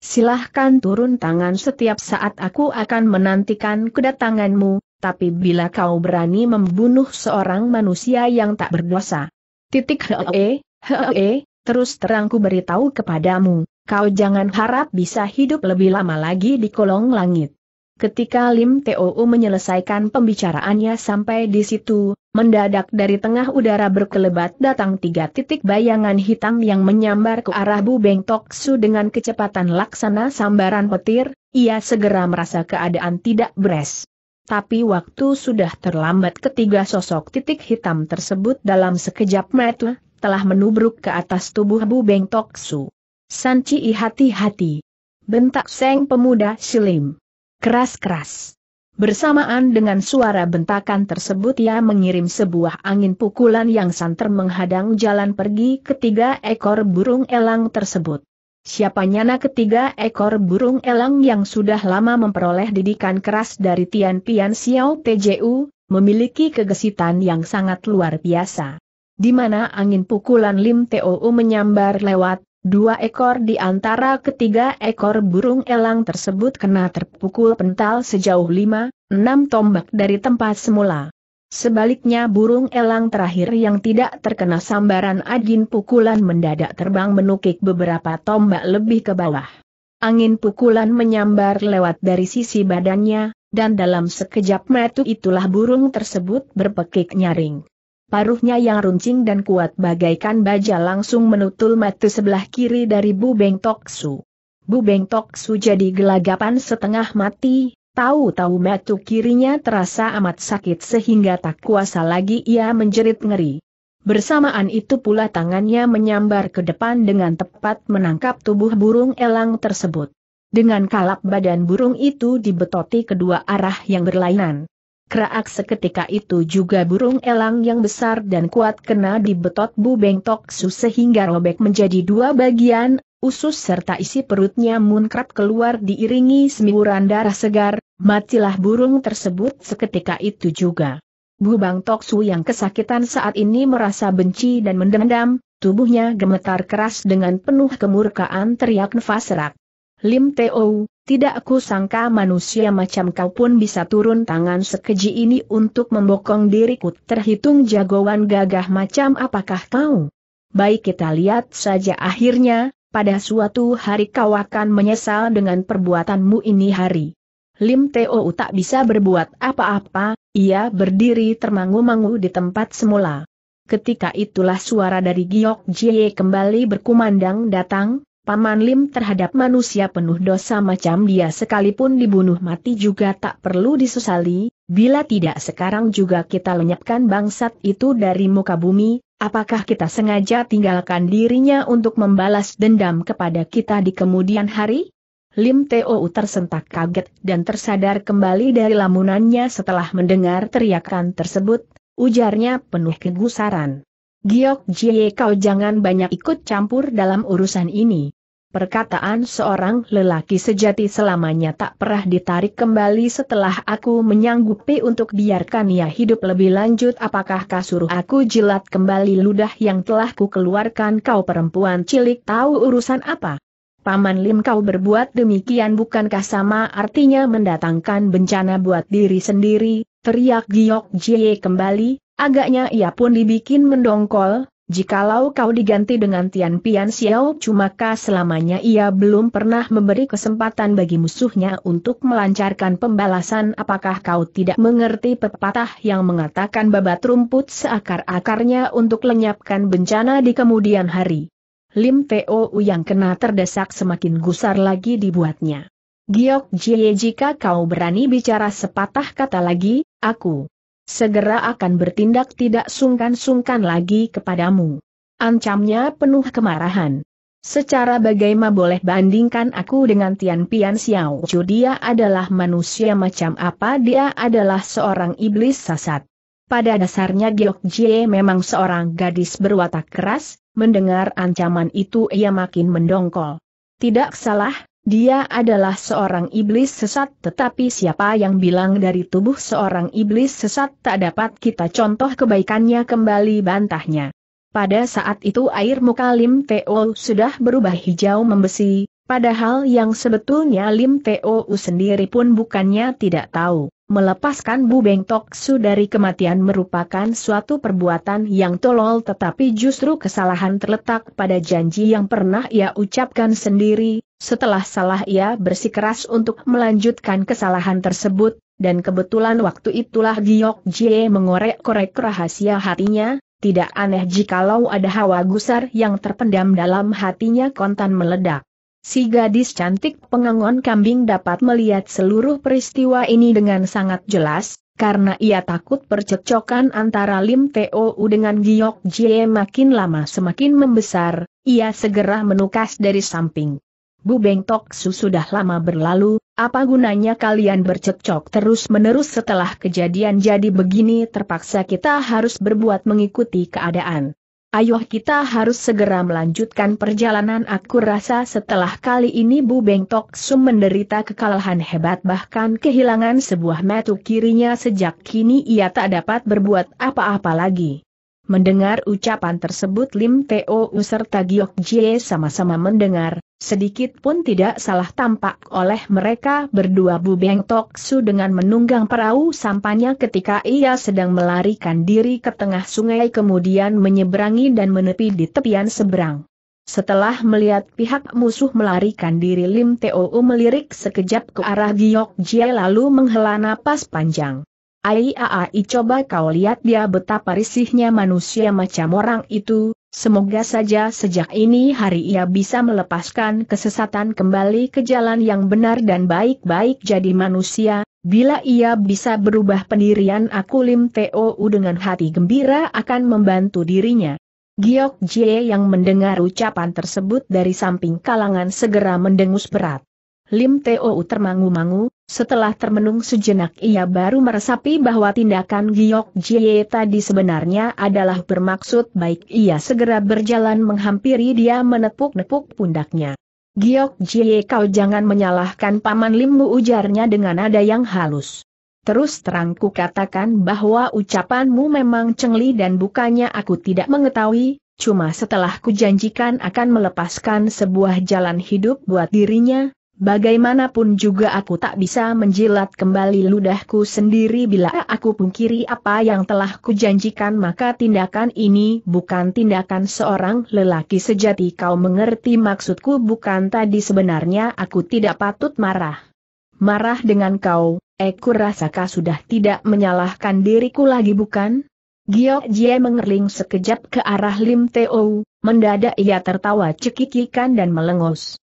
Silahkan turun tangan setiap saat aku akan menantikan kedatanganmu, tapi bila kau berani membunuh seorang manusia yang tak berdosa. Titik hee, hee, terus terangku beritahu kepadamu, kau jangan harap bisa hidup lebih lama lagi di kolong langit. Ketika Lim T.O.U menyelesaikan pembicaraannya sampai di situ, mendadak dari tengah udara berkelebat datang tiga titik bayangan hitam yang menyambar ke arah Bu Beng Tok Su dengan kecepatan laksana sambaran petir, ia segera merasa keadaan tidak beres. Tapi waktu sudah terlambat ketiga sosok titik hitam tersebut dalam sekejap mata, telah menubruk ke atas tubuh Bu Beng Tok Su. Sanci hati-hati. Bentak Seng Pemuda Silim. Keras-keras. Bersamaan dengan suara bentakan tersebut ia mengirim sebuah angin pukulan yang santer menghadang jalan pergi ketiga ekor burung elang tersebut. Siapa nyana ketiga ekor burung elang yang sudah lama memperoleh didikan keras dari Tian Pian Xiao TJU, memiliki kegesitan yang sangat luar biasa. Di mana angin pukulan Lim Tou menyambar lewat, Dua ekor di antara ketiga ekor burung elang tersebut kena terpukul pental sejauh lima, enam tombak dari tempat semula. Sebaliknya burung elang terakhir yang tidak terkena sambaran angin pukulan mendadak terbang menukik beberapa tombak lebih ke bawah. Angin pukulan menyambar lewat dari sisi badannya, dan dalam sekejap metu itulah burung tersebut berpekik nyaring. Paruhnya yang runcing dan kuat bagaikan baja langsung menutul mata sebelah kiri dari Bu Beng Toksu. Bu Beng Toksu jadi gelagapan setengah mati, tahu-tahu mata kirinya terasa amat sakit sehingga tak kuasa lagi ia menjerit ngeri. Bersamaan itu pula tangannya menyambar ke depan dengan tepat menangkap tubuh burung elang tersebut. Dengan kalap badan burung itu dibetoti kedua arah yang berlainan. Keraak seketika itu juga burung elang yang besar dan kuat kena di betot Bu Beng Toksu sehingga robek menjadi dua bagian, usus serta isi perutnya munkrap keluar diiringi semiburan darah segar, matilah burung tersebut seketika itu juga. Bu Bang Toksu yang kesakitan saat ini merasa benci dan mendendam, tubuhnya gemetar keras dengan penuh kemurkaan teriak nefas serak. Lim Teo, tidak aku sangka manusia macam kau pun bisa turun tangan sekeji ini untuk membokong diriku terhitung jagoan gagah macam apakah kau? Baik kita lihat saja akhirnya, pada suatu hari kau akan menyesal dengan perbuatanmu ini hari. Lim Teo tak bisa berbuat apa-apa, ia berdiri termangu-mangu di tempat semula. Ketika itulah suara dari Giok Jie kembali berkumandang datang, Paman Lim terhadap manusia penuh dosa macam dia sekalipun dibunuh mati juga tak perlu disesali, bila tidak sekarang juga kita lenyapkan bangsat itu dari muka bumi, apakah kita sengaja tinggalkan dirinya untuk membalas dendam kepada kita di kemudian hari? Lim Teo tersentak kaget dan tersadar kembali dari lamunannya setelah mendengar teriakan tersebut, ujarnya penuh kegusaran. Giok Jie kau jangan banyak ikut campur dalam urusan ini. Perkataan seorang lelaki sejati selamanya tak pernah ditarik kembali setelah aku menyanggupi untuk biarkan ia hidup lebih lanjut apakah kau suruh aku jilat kembali ludah yang telah ku keluarkan kau perempuan cilik tahu urusan apa? Paman Lim kau berbuat demikian bukankah sama artinya mendatangkan bencana buat diri sendiri, teriak Giok Jie kembali, Agaknya ia pun dibikin mendongkol, jikalau kau diganti dengan Tian Pian Xiao maka selamanya ia belum pernah memberi kesempatan bagi musuhnya untuk melancarkan pembalasan apakah kau tidak mengerti pepatah yang mengatakan babat rumput seakar-akarnya untuk lenyapkan bencana di kemudian hari. Lim Teo yang kena terdesak semakin gusar lagi dibuatnya. Giok Jie jika kau berani bicara sepatah kata lagi, aku segera akan bertindak tidak sungkan-sungkan lagi kepadamu. Ancamnya penuh kemarahan. Secara bagaimana boleh bandingkan aku dengan Tian Pian Xiao Chu dia adalah manusia macam apa dia adalah seorang iblis sasat. Pada dasarnya Giok Jie memang seorang gadis berwatak keras, mendengar ancaman itu ia makin mendongkol. Tidak salah, dia adalah seorang iblis sesat tetapi siapa yang bilang dari tubuh seorang iblis sesat tak dapat kita contoh kebaikannya kembali bantahnya. Pada saat itu air muka Lim Teo sudah berubah hijau membesi, padahal yang sebetulnya Lim Teo sendiri pun bukannya tidak tahu. Melepaskan Bu Beng Toksu dari kematian merupakan suatu perbuatan yang tolol tetapi justru kesalahan terletak pada janji yang pernah ia ucapkan sendiri, setelah salah ia bersikeras untuk melanjutkan kesalahan tersebut, dan kebetulan waktu itulah Giok Jie mengorek-korek rahasia hatinya, tidak aneh jikalau ada hawa gusar yang terpendam dalam hatinya kontan meledak. Si gadis cantik pengangon kambing dapat melihat seluruh peristiwa ini dengan sangat jelas, karena ia takut percekcokan antara Lim Teo dengan Giok Jie makin lama semakin membesar, ia segera menukas dari samping. Bu Beng Tok Su sudah lama berlalu, apa gunanya kalian bercekcok terus-menerus setelah kejadian jadi begini terpaksa kita harus berbuat mengikuti keadaan. Ayuh kita harus segera melanjutkan perjalanan aku rasa setelah kali ini Bu Beng Sum menderita kekalahan hebat bahkan kehilangan sebuah metu kirinya sejak kini ia tak dapat berbuat apa-apa lagi. Mendengar ucapan tersebut Lim Teo serta Giok Jie sama-sama mendengar, sedikit pun tidak salah tampak oleh mereka berdua Bu Beng Tok Su dengan menunggang perahu sampannya ketika ia sedang melarikan diri ke tengah sungai kemudian menyeberangi dan menepi di tepian seberang. Setelah melihat pihak musuh melarikan diri Lim Teo melirik sekejap ke arah Giok Jie lalu menghela napas panjang. Ai aai coba kau lihat dia betapa risihnya manusia macam orang itu, semoga saja sejak ini hari ia bisa melepaskan kesesatan kembali ke jalan yang benar dan baik-baik jadi manusia, bila ia bisa berubah pendirian aku Lim Teo dengan hati gembira akan membantu dirinya. Giok Jie yang mendengar ucapan tersebut dari samping kalangan segera mendengus berat. Lim Teo termangu-mangu, setelah termenung sejenak ia baru meresapi bahwa tindakan Giok Jie tadi sebenarnya adalah bermaksud baik ia segera berjalan menghampiri dia menepuk-nepuk pundaknya. Giok Jie kau jangan menyalahkan Paman Limmu ujarnya dengan nada yang halus. Terus terangku katakan bahwa ucapanmu memang cengli dan bukannya aku tidak mengetahui, cuma setelah kujanjikan akan melepaskan sebuah jalan hidup buat dirinya, Bagaimanapun juga aku tak bisa menjilat kembali ludahku sendiri bila aku pungkiri apa yang telah kujanjikan maka tindakan ini bukan tindakan seorang lelaki sejati kau mengerti maksudku bukan tadi sebenarnya aku tidak patut marah. Marah dengan kau, rasa eh, rasaka sudah tidak menyalahkan diriku lagi bukan? Giok Jie mengerling sekejap ke arah Lim Teo, mendadak ia tertawa cekikikan dan melengus.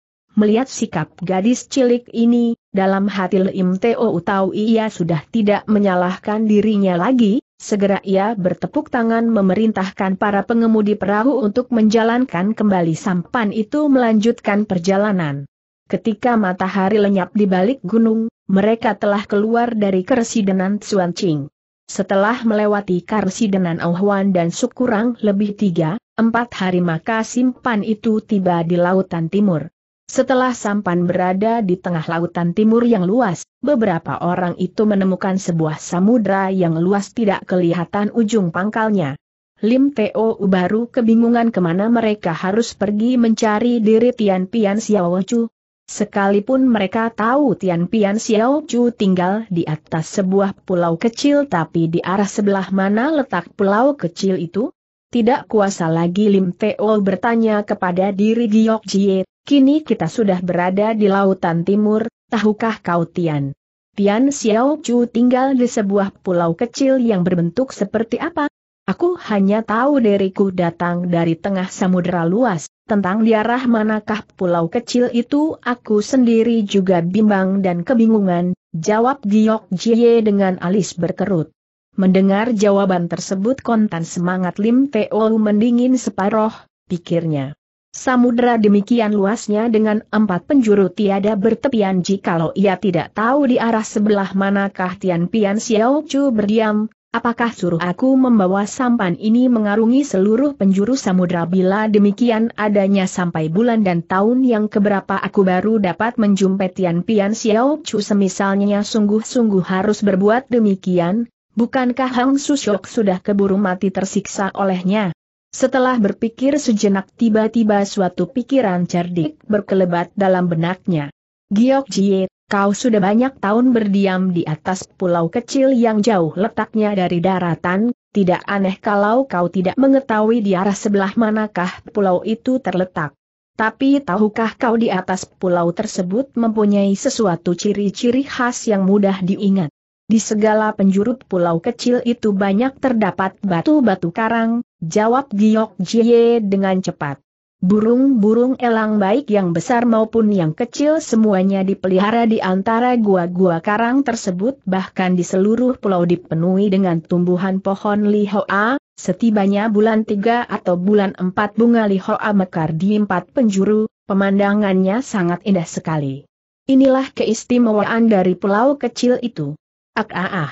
Melihat sikap gadis cilik ini, dalam hati Lim Teo tahu ia sudah tidak menyalahkan dirinya lagi, segera ia bertepuk tangan memerintahkan para pengemudi perahu untuk menjalankan kembali sampan itu melanjutkan perjalanan. Ketika matahari lenyap di balik gunung, mereka telah keluar dari keresidenan Tsuan Ching. Setelah melewati Karsidenan Auhuan dan Sukurang lebih tiga, empat hari maka simpan itu tiba di lautan timur. Setelah sampan berada di tengah lautan timur yang luas, beberapa orang itu menemukan sebuah samudra yang luas tidak kelihatan ujung pangkalnya. Lim Teo baru kebingungan kemana mereka harus pergi mencari diri Tian Pian Xiao Chu. Sekalipun mereka tahu Tian Pian Xiao Chu tinggal di atas sebuah pulau kecil tapi di arah sebelah mana letak pulau kecil itu? Tidak kuasa lagi Lim Teo bertanya kepada diri Giok Jie Kini kita sudah berada di lautan timur, tahukah kau Tian? Tian Xiao Chu tinggal di sebuah pulau kecil yang berbentuk seperti apa? Aku hanya tahu diriku datang dari tengah samudera luas, tentang diarah manakah pulau kecil itu aku sendiri juga bimbang dan kebingungan, jawab Giok Jie dengan alis berkerut. Mendengar jawaban tersebut kontan semangat Lim Teo mendingin separoh, pikirnya. Samudra demikian luasnya dengan empat penjuru tiada bertepian jikalau ia tidak tahu di arah sebelah manakah Tian Pian Xiao Chu berdiam, apakah suruh aku membawa sampan ini mengarungi seluruh penjuru samudra bila demikian adanya sampai bulan dan tahun yang keberapa aku baru dapat menjumpai Tian Pian Xiao Chu semisalnya sungguh-sungguh harus berbuat demikian, bukankah Hang Susyok sudah keburu mati tersiksa olehnya? Setelah berpikir sejenak tiba-tiba suatu pikiran cerdik berkelebat dalam benaknya. Giok Jie, kau sudah banyak tahun berdiam di atas pulau kecil yang jauh letaknya dari daratan, tidak aneh kalau kau tidak mengetahui di arah sebelah manakah pulau itu terletak. Tapi tahukah kau di atas pulau tersebut mempunyai sesuatu ciri-ciri khas yang mudah diingat? Di segala penjuru pulau kecil itu banyak terdapat batu-batu karang, jawab Giok Jie dengan cepat. Burung-burung elang baik yang besar maupun yang kecil semuanya dipelihara di antara gua-gua karang tersebut bahkan di seluruh pulau dipenuhi dengan tumbuhan pohon lihoa, setibanya bulan 3 atau bulan empat bunga lihoa mekar di empat penjuru, pemandangannya sangat indah sekali. Inilah keistimewaan dari pulau kecil itu. Ah ah ah.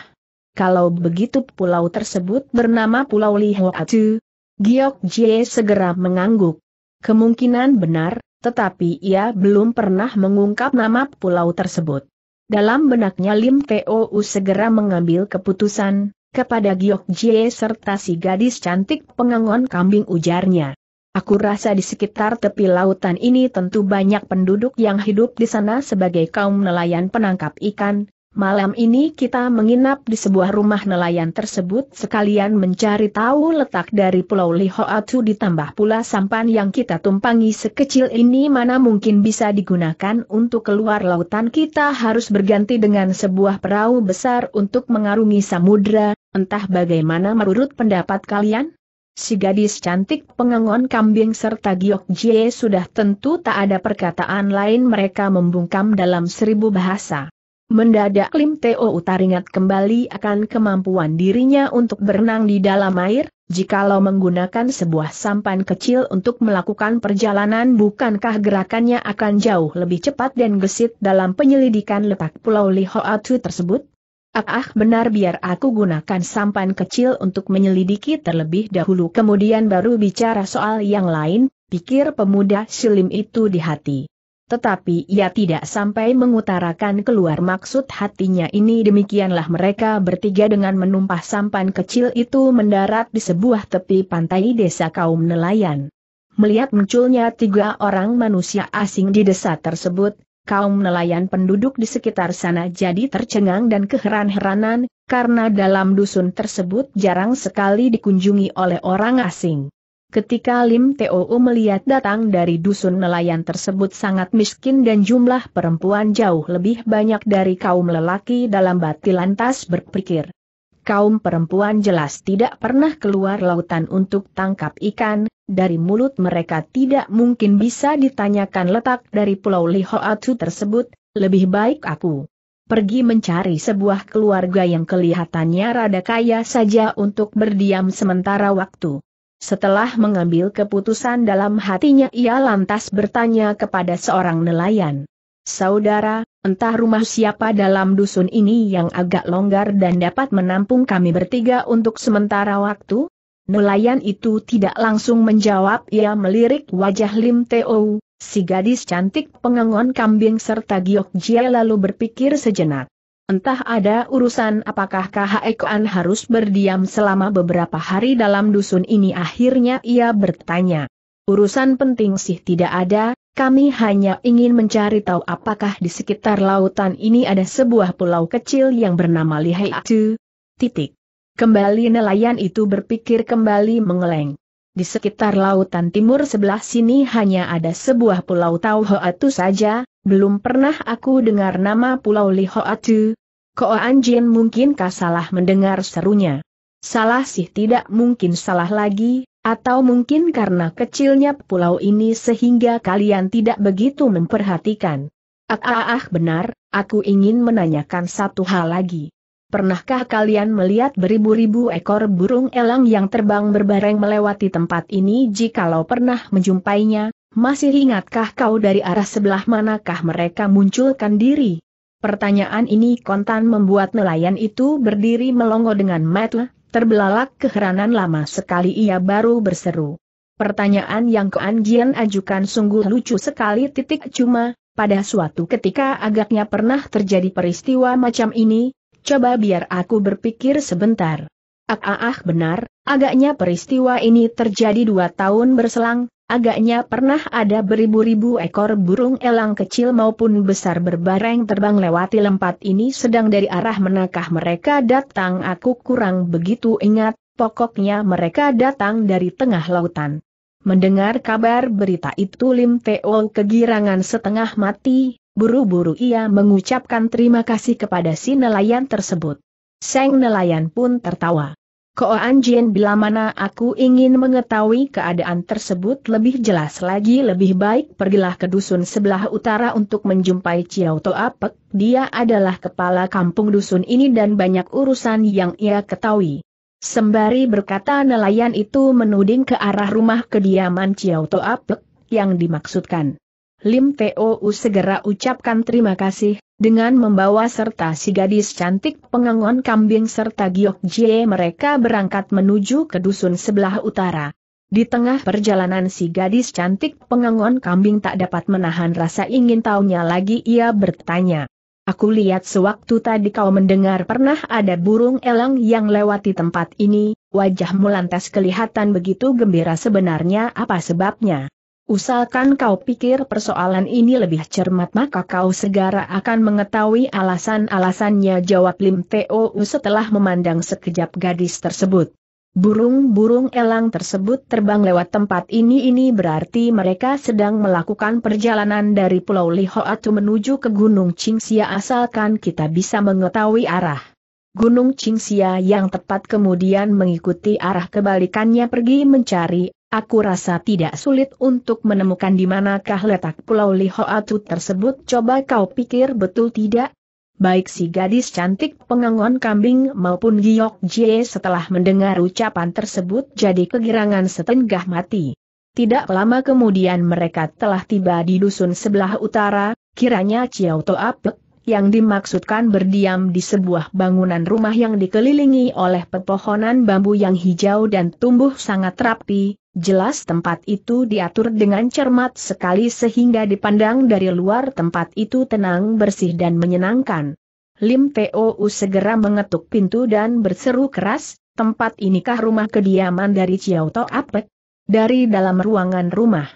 Kalau begitu pulau tersebut bernama Pulau Lihoatu. Giok Jie segera mengangguk. Kemungkinan benar, tetapi ia belum pernah mengungkap nama pulau tersebut. Dalam benaknya Lim Tou segera mengambil keputusan, kepada Giok Jie serta si gadis cantik pengangon kambing ujarnya. Aku rasa di sekitar tepi lautan ini tentu banyak penduduk yang hidup di sana sebagai kaum nelayan penangkap ikan, Malam ini kita menginap di sebuah rumah nelayan tersebut sekalian mencari tahu letak dari Pulau Lihoatu ditambah pula sampan yang kita tumpangi sekecil ini mana mungkin bisa digunakan untuk keluar lautan kita harus berganti dengan sebuah perahu besar untuk mengarungi samudra, entah bagaimana menurut pendapat kalian? Si gadis cantik pengangon kambing serta Giok Jie sudah tentu tak ada perkataan lain mereka membungkam dalam seribu bahasa. Mendadak Lim Teo Utaringat kembali akan kemampuan dirinya untuk berenang di dalam air, jikalau menggunakan sebuah sampan kecil untuk melakukan perjalanan bukankah gerakannya akan jauh lebih cepat dan gesit dalam penyelidikan letak pulau Lihoatu tersebut? Ah, ah benar biar aku gunakan sampan kecil untuk menyelidiki terlebih dahulu kemudian baru bicara soal yang lain, pikir pemuda silim itu di hati. Tetapi ia tidak sampai mengutarakan keluar maksud hatinya ini demikianlah mereka bertiga dengan menumpah sampan kecil itu mendarat di sebuah tepi pantai desa kaum nelayan. Melihat munculnya tiga orang manusia asing di desa tersebut, kaum nelayan penduduk di sekitar sana jadi tercengang dan keheran-heranan, karena dalam dusun tersebut jarang sekali dikunjungi oleh orang asing. Ketika Lim T.O.U melihat datang dari dusun nelayan tersebut sangat miskin dan jumlah perempuan jauh lebih banyak dari kaum lelaki dalam batil lantas berpikir. Kaum perempuan jelas tidak pernah keluar lautan untuk tangkap ikan, dari mulut mereka tidak mungkin bisa ditanyakan letak dari pulau Lihoatu tersebut, lebih baik aku pergi mencari sebuah keluarga yang kelihatannya rada kaya saja untuk berdiam sementara waktu. Setelah mengambil keputusan dalam hatinya ia lantas bertanya kepada seorang nelayan. Saudara, entah rumah siapa dalam dusun ini yang agak longgar dan dapat menampung kami bertiga untuk sementara waktu? Nelayan itu tidak langsung menjawab ia melirik wajah Lim Teo, si gadis cantik pengengon kambing serta Giok Jie lalu berpikir sejenak. Entah ada urusan apakah Kha Ekoan harus berdiam selama beberapa hari dalam dusun ini akhirnya ia bertanya. Urusan penting sih tidak ada, kami hanya ingin mencari tahu apakah di sekitar lautan ini ada sebuah pulau kecil yang bernama Lihaiatu. Titik. Kembali nelayan itu berpikir kembali mengeleng. Di sekitar lautan timur sebelah sini hanya ada sebuah pulau Tauhoatu saja, belum pernah aku dengar nama pulau Lihoatu, Ko Anjin mungkinkah salah mendengar serunya? Salah sih tidak mungkin salah lagi, atau mungkin karena kecilnya pulau ini sehingga kalian tidak begitu memperhatikan. Ah, ah, ah benar, aku ingin menanyakan satu hal lagi. Pernahkah kalian melihat beribu-ribu ekor burung elang yang terbang berbareng melewati tempat ini jikalau pernah menjumpainya? Masih ingatkah kau dari arah sebelah manakah mereka munculkan diri? Pertanyaan ini kontan membuat nelayan itu berdiri melongo dengan mata, terbelalak keheranan lama sekali ia baru berseru. Pertanyaan yang keanjian ajukan sungguh lucu sekali titik cuma, pada suatu ketika agaknya pernah terjadi peristiwa macam ini, coba biar aku berpikir sebentar. Ah, ah, ah benar, agaknya peristiwa ini terjadi dua tahun berselang, Agaknya pernah ada beribu-ribu ekor burung elang kecil maupun besar berbareng terbang lewati lempat ini sedang dari arah menakah mereka datang aku kurang begitu ingat, pokoknya mereka datang dari tengah lautan. Mendengar kabar berita itu Lim Teo kegirangan setengah mati, buru-buru ia mengucapkan terima kasih kepada si nelayan tersebut. Seng nelayan pun tertawa. Ko Anjin bila mana aku ingin mengetahui keadaan tersebut lebih jelas lagi lebih baik pergilah ke dusun sebelah utara untuk menjumpai Ciao Apek. dia adalah kepala kampung dusun ini dan banyak urusan yang ia ketahui. Sembari berkata nelayan itu menuding ke arah rumah kediaman Ciao Apek, yang dimaksudkan. Lim Teo segera ucapkan terima kasih, dengan membawa serta si gadis cantik pengangon kambing serta Giok Jie mereka berangkat menuju ke dusun sebelah utara. Di tengah perjalanan si gadis cantik pengangon kambing tak dapat menahan rasa ingin tahunya lagi ia bertanya. Aku lihat sewaktu tadi kau mendengar pernah ada burung elang yang lewati tempat ini, wajahmu lantas kelihatan begitu gembira sebenarnya apa sebabnya? Usalkan kau pikir persoalan ini lebih cermat maka kau segera akan mengetahui alasan-alasannya jawab Lim Teo setelah memandang sekejap gadis tersebut. Burung-burung elang tersebut terbang lewat tempat ini ini berarti mereka sedang melakukan perjalanan dari Pulau Lihoatu menuju ke Gunung Qingxia asalkan kita bisa mengetahui arah. Gunung Qingxia yang tepat kemudian mengikuti arah kebalikannya pergi mencari Aku rasa tidak sulit untuk menemukan di manakah letak pulau Lihoatu tersebut coba kau pikir betul tidak? Baik si gadis cantik pengangon kambing maupun Giok Jie setelah mendengar ucapan tersebut jadi kegirangan setengah mati. Tidak lama kemudian mereka telah tiba di dusun sebelah utara, kiranya Chiao Toapek yang dimaksudkan berdiam di sebuah bangunan rumah yang dikelilingi oleh pepohonan bambu yang hijau dan tumbuh sangat rapi, jelas tempat itu diatur dengan cermat sekali sehingga dipandang dari luar tempat itu tenang bersih dan menyenangkan. Lim Pou segera mengetuk pintu dan berseru keras, tempat inikah rumah kediaman dari Chiao To Apek? Dari dalam ruangan rumah.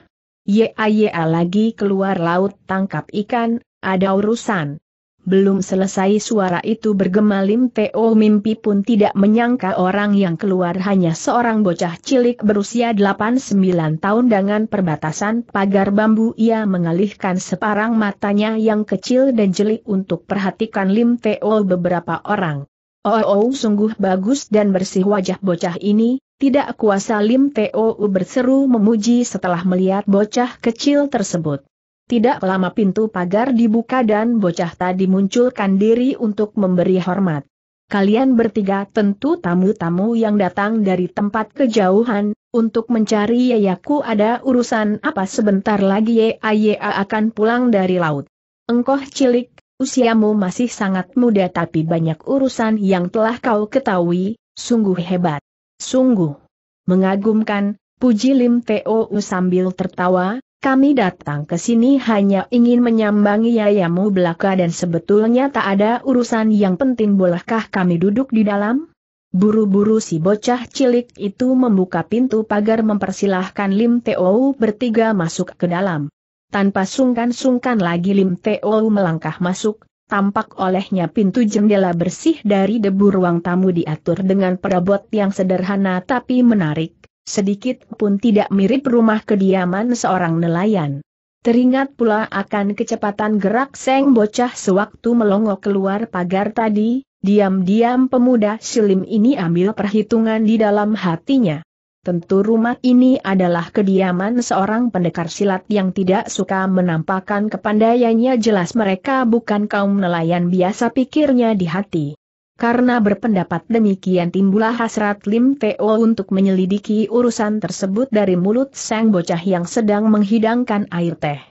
Ya ya lagi keluar laut tangkap ikan, ada urusan. Belum selesai suara itu bergema Lim Teo Mimpi pun tidak menyangka orang yang keluar hanya seorang bocah cilik berusia 8-9 tahun dengan perbatasan pagar bambu ia mengalihkan separang matanya yang kecil dan jeli untuk perhatikan Lim Teo beberapa orang. Oh, oh sungguh bagus dan bersih wajah bocah ini, tidak kuasa Lim Teo berseru memuji setelah melihat bocah kecil tersebut. Tidak lama pintu pagar dibuka dan bocah tadi munculkan diri untuk memberi hormat. Kalian bertiga tentu tamu-tamu yang datang dari tempat kejauhan, untuk mencari Yayaku ada urusan apa sebentar lagi Yaya akan pulang dari laut. Engkoh cilik, usiamu masih sangat muda tapi banyak urusan yang telah kau ketahui, sungguh hebat. Sungguh mengagumkan, puji Lim Teo sambil tertawa, kami datang ke sini hanya ingin menyambangi yayamu belaka dan sebetulnya tak ada urusan yang penting bolehkah kami duduk di dalam? Buru-buru si bocah cilik itu membuka pintu pagar mempersilahkan Lim Teo bertiga masuk ke dalam. Tanpa sungkan-sungkan lagi Lim Teo melangkah masuk, tampak olehnya pintu jendela bersih dari debu ruang tamu diatur dengan perabot yang sederhana tapi menarik. Sedikit pun tidak mirip rumah kediaman seorang nelayan. Teringat pula akan kecepatan gerak seng bocah sewaktu melongo keluar pagar tadi, diam-diam pemuda silim ini ambil perhitungan di dalam hatinya. Tentu rumah ini adalah kediaman seorang pendekar silat yang tidak suka menampakkan kepandaiannya jelas mereka bukan kaum nelayan biasa pikirnya di hati. Karena berpendapat demikian timbullah hasrat Lim Teo untuk menyelidiki urusan tersebut dari mulut sang bocah yang sedang menghidangkan air teh.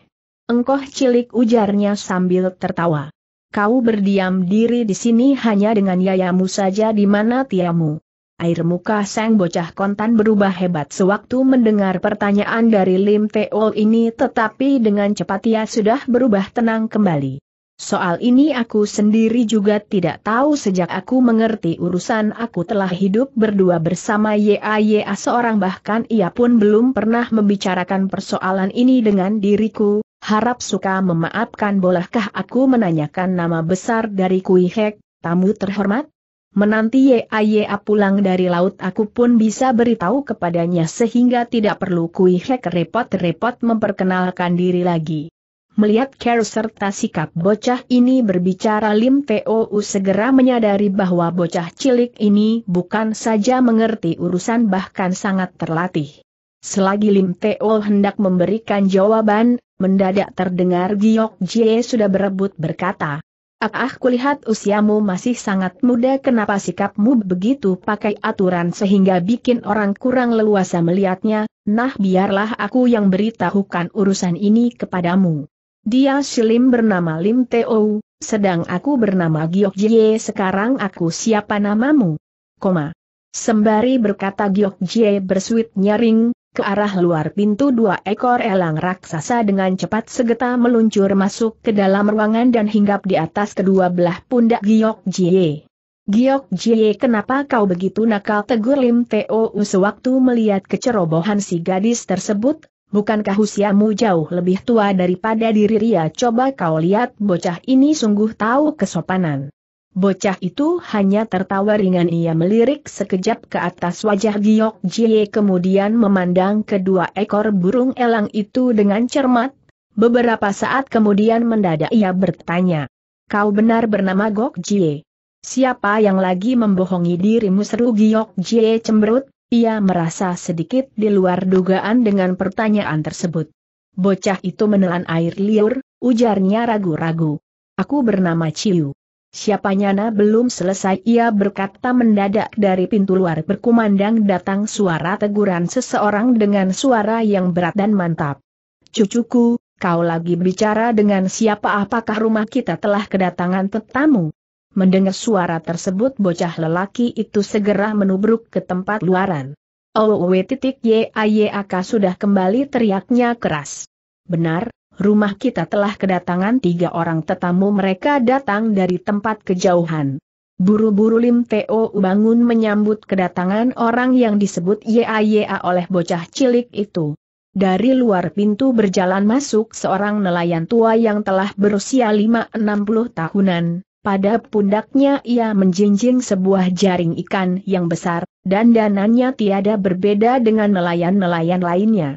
Engkoh cilik ujarnya sambil tertawa. Kau berdiam diri di sini hanya dengan yayamu saja di mana tiamu. Air muka sang bocah kontan berubah hebat sewaktu mendengar pertanyaan dari Lim Teo ini tetapi dengan cepat ia sudah berubah tenang kembali. Soal ini aku sendiri juga tidak tahu sejak aku mengerti urusan aku telah hidup berdua bersama YAYA seorang bahkan ia pun belum pernah membicarakan persoalan ini dengan diriku, harap suka memaafkan bolehkah aku menanyakan nama besar dari Kuihek, tamu terhormat? Menanti YAYA pulang dari laut aku pun bisa beritahu kepadanya sehingga tidak perlu Kuihek repot-repot memperkenalkan diri lagi. Melihat care serta sikap bocah ini berbicara Lim T.O.U. segera menyadari bahwa bocah cilik ini bukan saja mengerti urusan bahkan sangat terlatih. Selagi Lim Teu hendak memberikan jawaban, mendadak terdengar Giok Jie sudah berebut berkata, Ah, ah kulihat usiamu masih sangat muda kenapa sikapmu begitu pakai aturan sehingga bikin orang kurang leluasa melihatnya, nah biarlah aku yang beritahukan urusan ini kepadamu. Dia Shilim bernama Lim Teo, sedang aku bernama Giok Jie sekarang aku siapa namamu? Koma. Sembari berkata Giok Jie bersuit nyaring, ke arah luar pintu dua ekor elang raksasa dengan cepat segeta meluncur masuk ke dalam ruangan dan hinggap di atas kedua belah pundak Giok Jie. Giok Jie kenapa kau begitu nakal tegur Lim Teo sewaktu melihat kecerobohan si gadis tersebut, Bukankah usiamu jauh lebih tua daripada diri Ria? Coba kau lihat bocah ini sungguh tahu kesopanan. Bocah itu hanya tertawa ringan ia melirik sekejap ke atas wajah Giok Jie kemudian memandang kedua ekor burung elang itu dengan cermat. Beberapa saat kemudian mendadak ia bertanya. Kau benar bernama Gok Jie. Siapa yang lagi membohongi dirimu seru Giok Jie cemberut? Ia merasa sedikit di luar dugaan dengan pertanyaan tersebut. Bocah itu menelan air liur, ujarnya ragu-ragu. Aku bernama Ciu. Siapanya na? belum selesai ia berkata mendadak dari pintu luar berkumandang datang suara teguran seseorang dengan suara yang berat dan mantap. Cucuku, kau lagi bicara dengan siapa apakah rumah kita telah kedatangan tetamu? Mendengar suara tersebut bocah lelaki itu segera menubruk ke tempat luaran. Owe oh, oh, oh, titik YAYAK ah, ah, sudah kembali teriaknya keras. Benar, rumah kita telah kedatangan tiga orang tetamu mereka datang dari tempat kejauhan. Buru-buru Lim Teo bangun menyambut kedatangan orang yang disebut YAYA ah, oleh bocah cilik itu. Dari luar pintu berjalan masuk seorang nelayan tua yang telah berusia 5 puluh tahunan, pada pundaknya ia menjinjing sebuah jaring ikan yang besar, dan danannya tiada berbeda dengan nelayan-nelayan lainnya.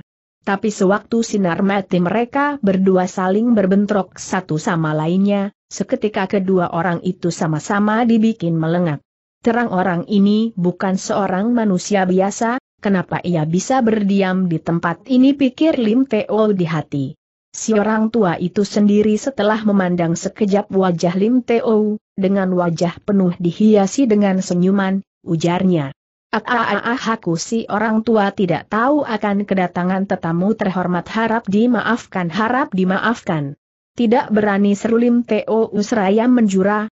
Tapi sewaktu sinar mati mereka berdua saling berbentrok satu sama lainnya, seketika kedua orang itu sama-sama dibikin melengak. Terang orang ini bukan seorang manusia biasa, kenapa ia bisa berdiam di tempat ini pikir Lim Teo di hati. Si orang tua itu sendiri setelah memandang sekejap wajah Lim Teo, dengan wajah penuh dihiasi dengan senyuman, ujarnya. Ah, ah, ah, ah, aku si orang tua tidak tahu akan kedatangan tetamu terhormat harap dimaafkan harap dimaafkan. Tidak berani seru Lim Teo seraya menjura,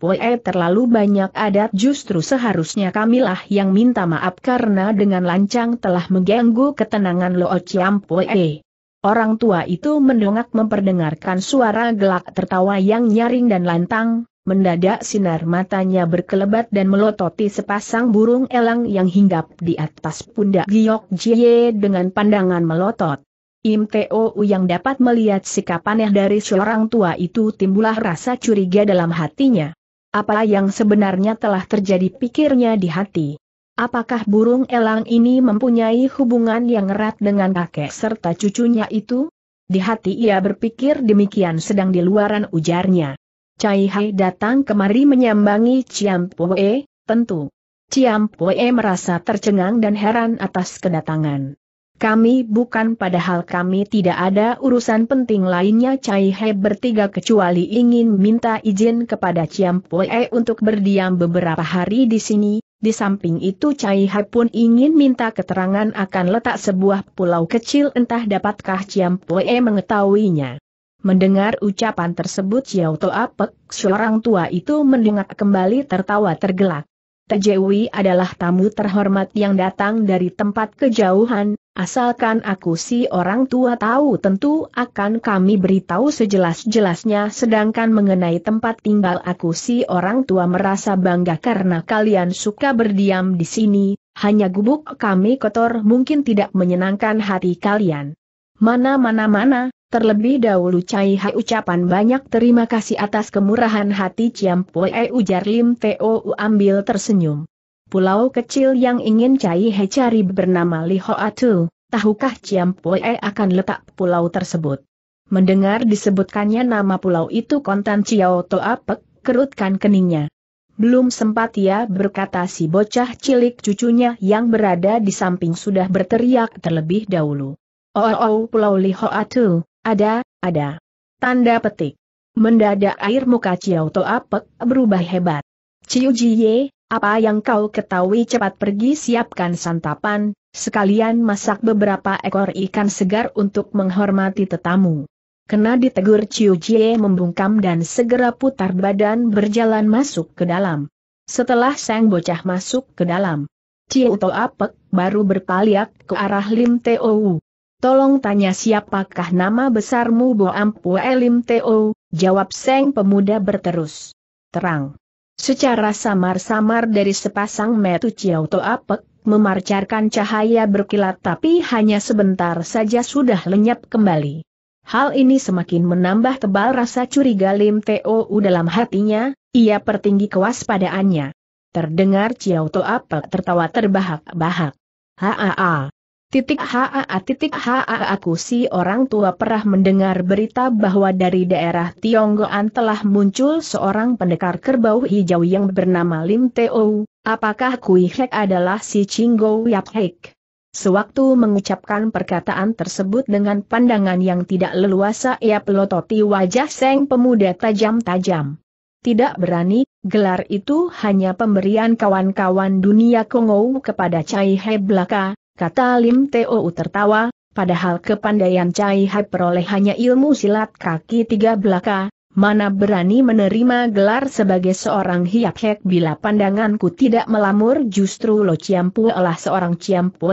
Poe terlalu banyak adat justru seharusnya kamilah yang minta maaf karena dengan lancang telah mengganggu ketenangan Loo Poe. Orang tua itu mendongak memperdengarkan suara gelak tertawa yang nyaring dan lantang, mendadak sinar matanya berkelebat dan melototi sepasang burung elang yang hinggap di atas pundak Giok Jie dengan pandangan melotot. Im Teo yang dapat melihat sikap aneh dari seorang tua itu timbulah rasa curiga dalam hatinya. Apa yang sebenarnya telah terjadi pikirnya di hati. Apakah burung elang ini mempunyai hubungan yang erat dengan kakek serta cucunya itu? Di hati ia berpikir demikian sedang di luaran ujarnya. Cai Hai datang kemari menyambangi Ciam Poe, tentu. Ciam Poe merasa tercengang dan heran atas kedatangan. Kami bukan padahal kami tidak ada urusan penting lainnya Cai Hai bertiga kecuali ingin minta izin kepada Ciam Poe untuk berdiam beberapa hari di sini, di samping itu Cai Hai pun ingin minta keterangan akan letak sebuah pulau kecil entah dapatkah Ciam Poe mengetahuinya. Mendengar ucapan tersebut Xiao Toa Pek, seorang tua itu mendengar kembali tertawa tergelak. Tejewi adalah tamu terhormat yang datang dari tempat kejauhan, asalkan aku si orang tua tahu tentu akan kami beritahu sejelas-jelasnya sedangkan mengenai tempat tinggal aku si orang tua merasa bangga karena kalian suka berdiam di sini, hanya gubuk kami kotor mungkin tidak menyenangkan hati kalian. Mana-mana-mana, Terlebih dahulu Cai Hai ucapan banyak terima kasih atas kemurahan hati Ciam Pue ujar Lim Teo ambil tersenyum. Pulau kecil yang ingin Cai Hai cari bernama Lihoatu, tahukah Ciam Pue akan letak pulau tersebut? Mendengar disebutkannya nama pulau itu kontan Ciao apek, kerutkan keningnya. Belum sempat ia berkata si bocah cilik cucunya yang berada di samping sudah berteriak terlebih dahulu. Oh, oh, oh pulau Lihoatu, ada, ada. Tanda petik. Mendadak air muka Ciao To Apek berubah hebat. Ciu Jie, apa yang kau ketahui cepat pergi siapkan santapan, sekalian masak beberapa ekor ikan segar untuk menghormati tetamu. Kena ditegur Ciu Jie membungkam dan segera putar badan berjalan masuk ke dalam. Setelah sang bocah masuk ke dalam, Ciu To Apek baru berpaliak ke arah Lim Teowu. Tolong tanya siapakah nama besarmu Bo Ampu Elim Teo, jawab Seng pemuda berterus. Terang. Secara samar-samar dari sepasang metu Ciao Apek, memarcarkan cahaya berkilat tapi hanya sebentar saja sudah lenyap kembali. Hal ini semakin menambah tebal rasa curiga Lim Teo dalam hatinya, ia pertinggi kewaspadaannya. Terdengar Ciao Apek tertawa terbahak-bahak. Haa, Titik haa titik haa aku si orang tua pernah mendengar berita bahwa dari daerah Tionggoan telah muncul seorang pendekar kerbau hijau yang bernama Lim Teo, apakah Kui Hek adalah si Chinggo Yap Hek? Sewaktu mengucapkan perkataan tersebut dengan pandangan yang tidak leluasa ia pelototi wajah seng pemuda tajam-tajam. Tidak berani, gelar itu hanya pemberian kawan-kawan dunia Kongo kepada Cai He Belaka, kata Lim Teo tertawa, padahal kepandaian Cai Hai peroleh hanya ilmu silat kaki tiga belaka, mana berani menerima gelar sebagai seorang hiap hek bila pandanganku tidak melamur justru Lo ciampu olah seorang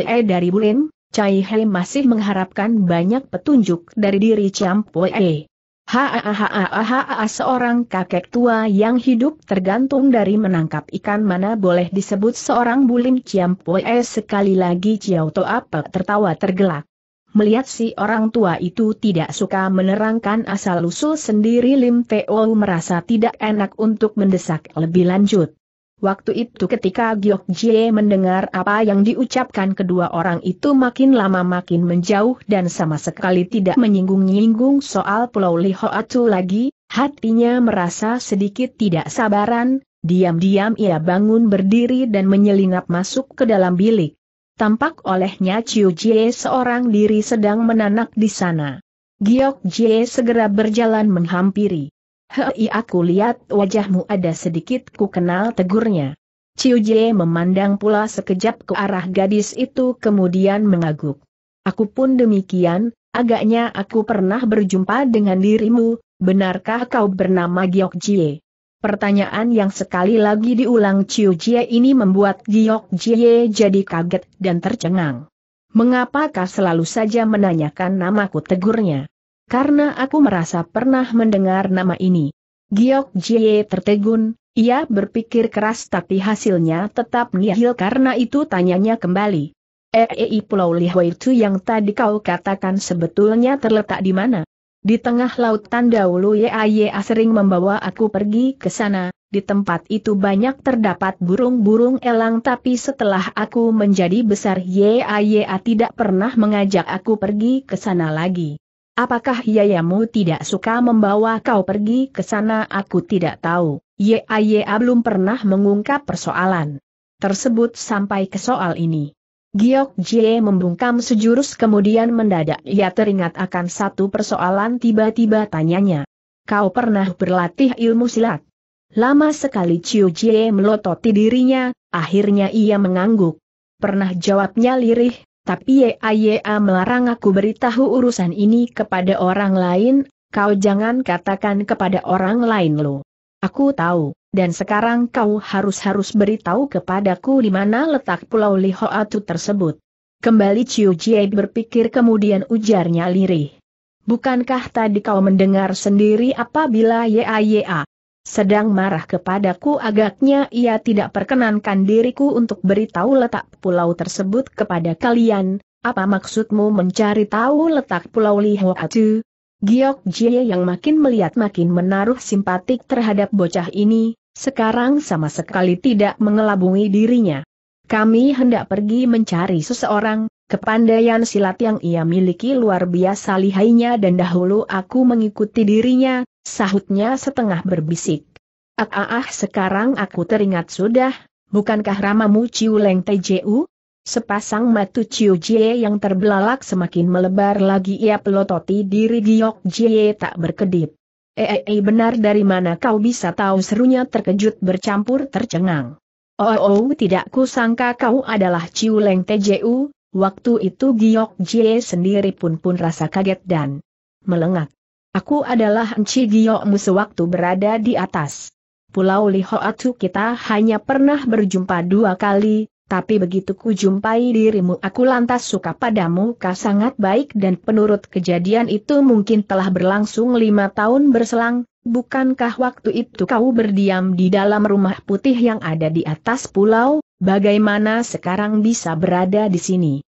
e dari Bulim, Cai Hai masih mengharapkan banyak petunjuk dari diri e. Hahaha seorang kakek tua yang hidup tergantung dari menangkap ikan mana boleh disebut seorang bulim poe sekali lagi Ciao To Toape tertawa tergelak. Melihat si orang tua itu tidak suka menerangkan asal-usul sendiri Lim Teo merasa tidak enak untuk mendesak lebih lanjut. Waktu itu ketika Giok Jie mendengar apa yang diucapkan kedua orang itu makin lama makin menjauh dan sama sekali tidak menyinggung-nyinggung soal Pulau Lihoatu lagi, hatinya merasa sedikit tidak sabaran, diam-diam ia bangun berdiri dan menyelinap masuk ke dalam bilik. Tampak olehnya Chiu Jie seorang diri sedang menanak di sana. Giok Jie segera berjalan menghampiri. Hei aku lihat wajahmu ada sedikit ku kenal tegurnya. Ciu Jie memandang pula sekejap ke arah gadis itu kemudian mengaguk. Aku pun demikian, agaknya aku pernah berjumpa dengan dirimu, benarkah kau bernama Giok Jie? Pertanyaan yang sekali lagi diulang Ciu Jie ini membuat Giok Jie jadi kaget dan tercengang. Mengapakah selalu saja menanyakan namaku tegurnya? karena aku merasa pernah mendengar nama ini. Giok Jie tertegun, ia berpikir keras tapi hasilnya tetap nihil karena itu tanyanya kembali. EEI eh, eh, Pulau Lihwe itu yang tadi kau katakan sebetulnya terletak di mana? Di tengah lautan dahulu YAYA sering membawa aku pergi ke sana, di tempat itu banyak terdapat burung-burung elang tapi setelah aku menjadi besar YAYA tidak pernah mengajak aku pergi ke sana lagi. Apakah Yayamu tidak suka membawa kau pergi ke sana? Aku tidak tahu. Yaya belum pernah mengungkap persoalan tersebut sampai ke soal ini. Giok Jie membungkam sejurus kemudian mendadak ia teringat akan satu persoalan tiba-tiba tanyanya. Kau pernah berlatih ilmu silat? Lama sekali Chiu Jie melototi dirinya, akhirnya ia mengangguk. Pernah jawabnya lirih, tapi YAYA melarang aku beritahu urusan ini kepada orang lain, kau jangan katakan kepada orang lain lo. Aku tahu, dan sekarang kau harus-harus beritahu kepadaku di mana letak pulau Lihoatu tersebut. Kembali Chiu Jie berpikir kemudian ujarnya lirih. Bukankah tadi kau mendengar sendiri apabila YAYA sedang marah kepadaku agaknya ia tidak perkenankan diriku untuk beritahu letak pulau tersebut kepada kalian, apa maksudmu mencari tahu letak pulau Lihoatu? Giok Jie yang makin melihat makin menaruh simpatik terhadap bocah ini, sekarang sama sekali tidak mengelabungi dirinya. Kami hendak pergi mencari seseorang, kepandaian silat yang ia miliki luar biasa lihainya dan dahulu aku mengikuti dirinya, Sahutnya setengah berbisik. Ah, ah, ah sekarang aku teringat sudah, bukankah ramamu Ciu Leng TJU? Sepasang matu Ciu Jie yang terbelalak semakin melebar lagi ia pelototi diri Giok Jie tak berkedip. Eh, eh, eh, benar dari mana kau bisa tahu serunya terkejut bercampur tercengang. Oh, oh, oh tidak kusangka kau adalah Ciu Leng TJU, waktu itu Giok Jie sendiri pun pun rasa kaget dan melengak. Aku adalah Enci Giyokmu sewaktu berada di atas. Pulau Lihoatu kita hanya pernah berjumpa dua kali, tapi begitu ku jumpai dirimu aku lantas suka padamu kau sangat baik dan penurut kejadian itu mungkin telah berlangsung lima tahun berselang, bukankah waktu itu kau berdiam di dalam rumah putih yang ada di atas pulau, bagaimana sekarang bisa berada di sini?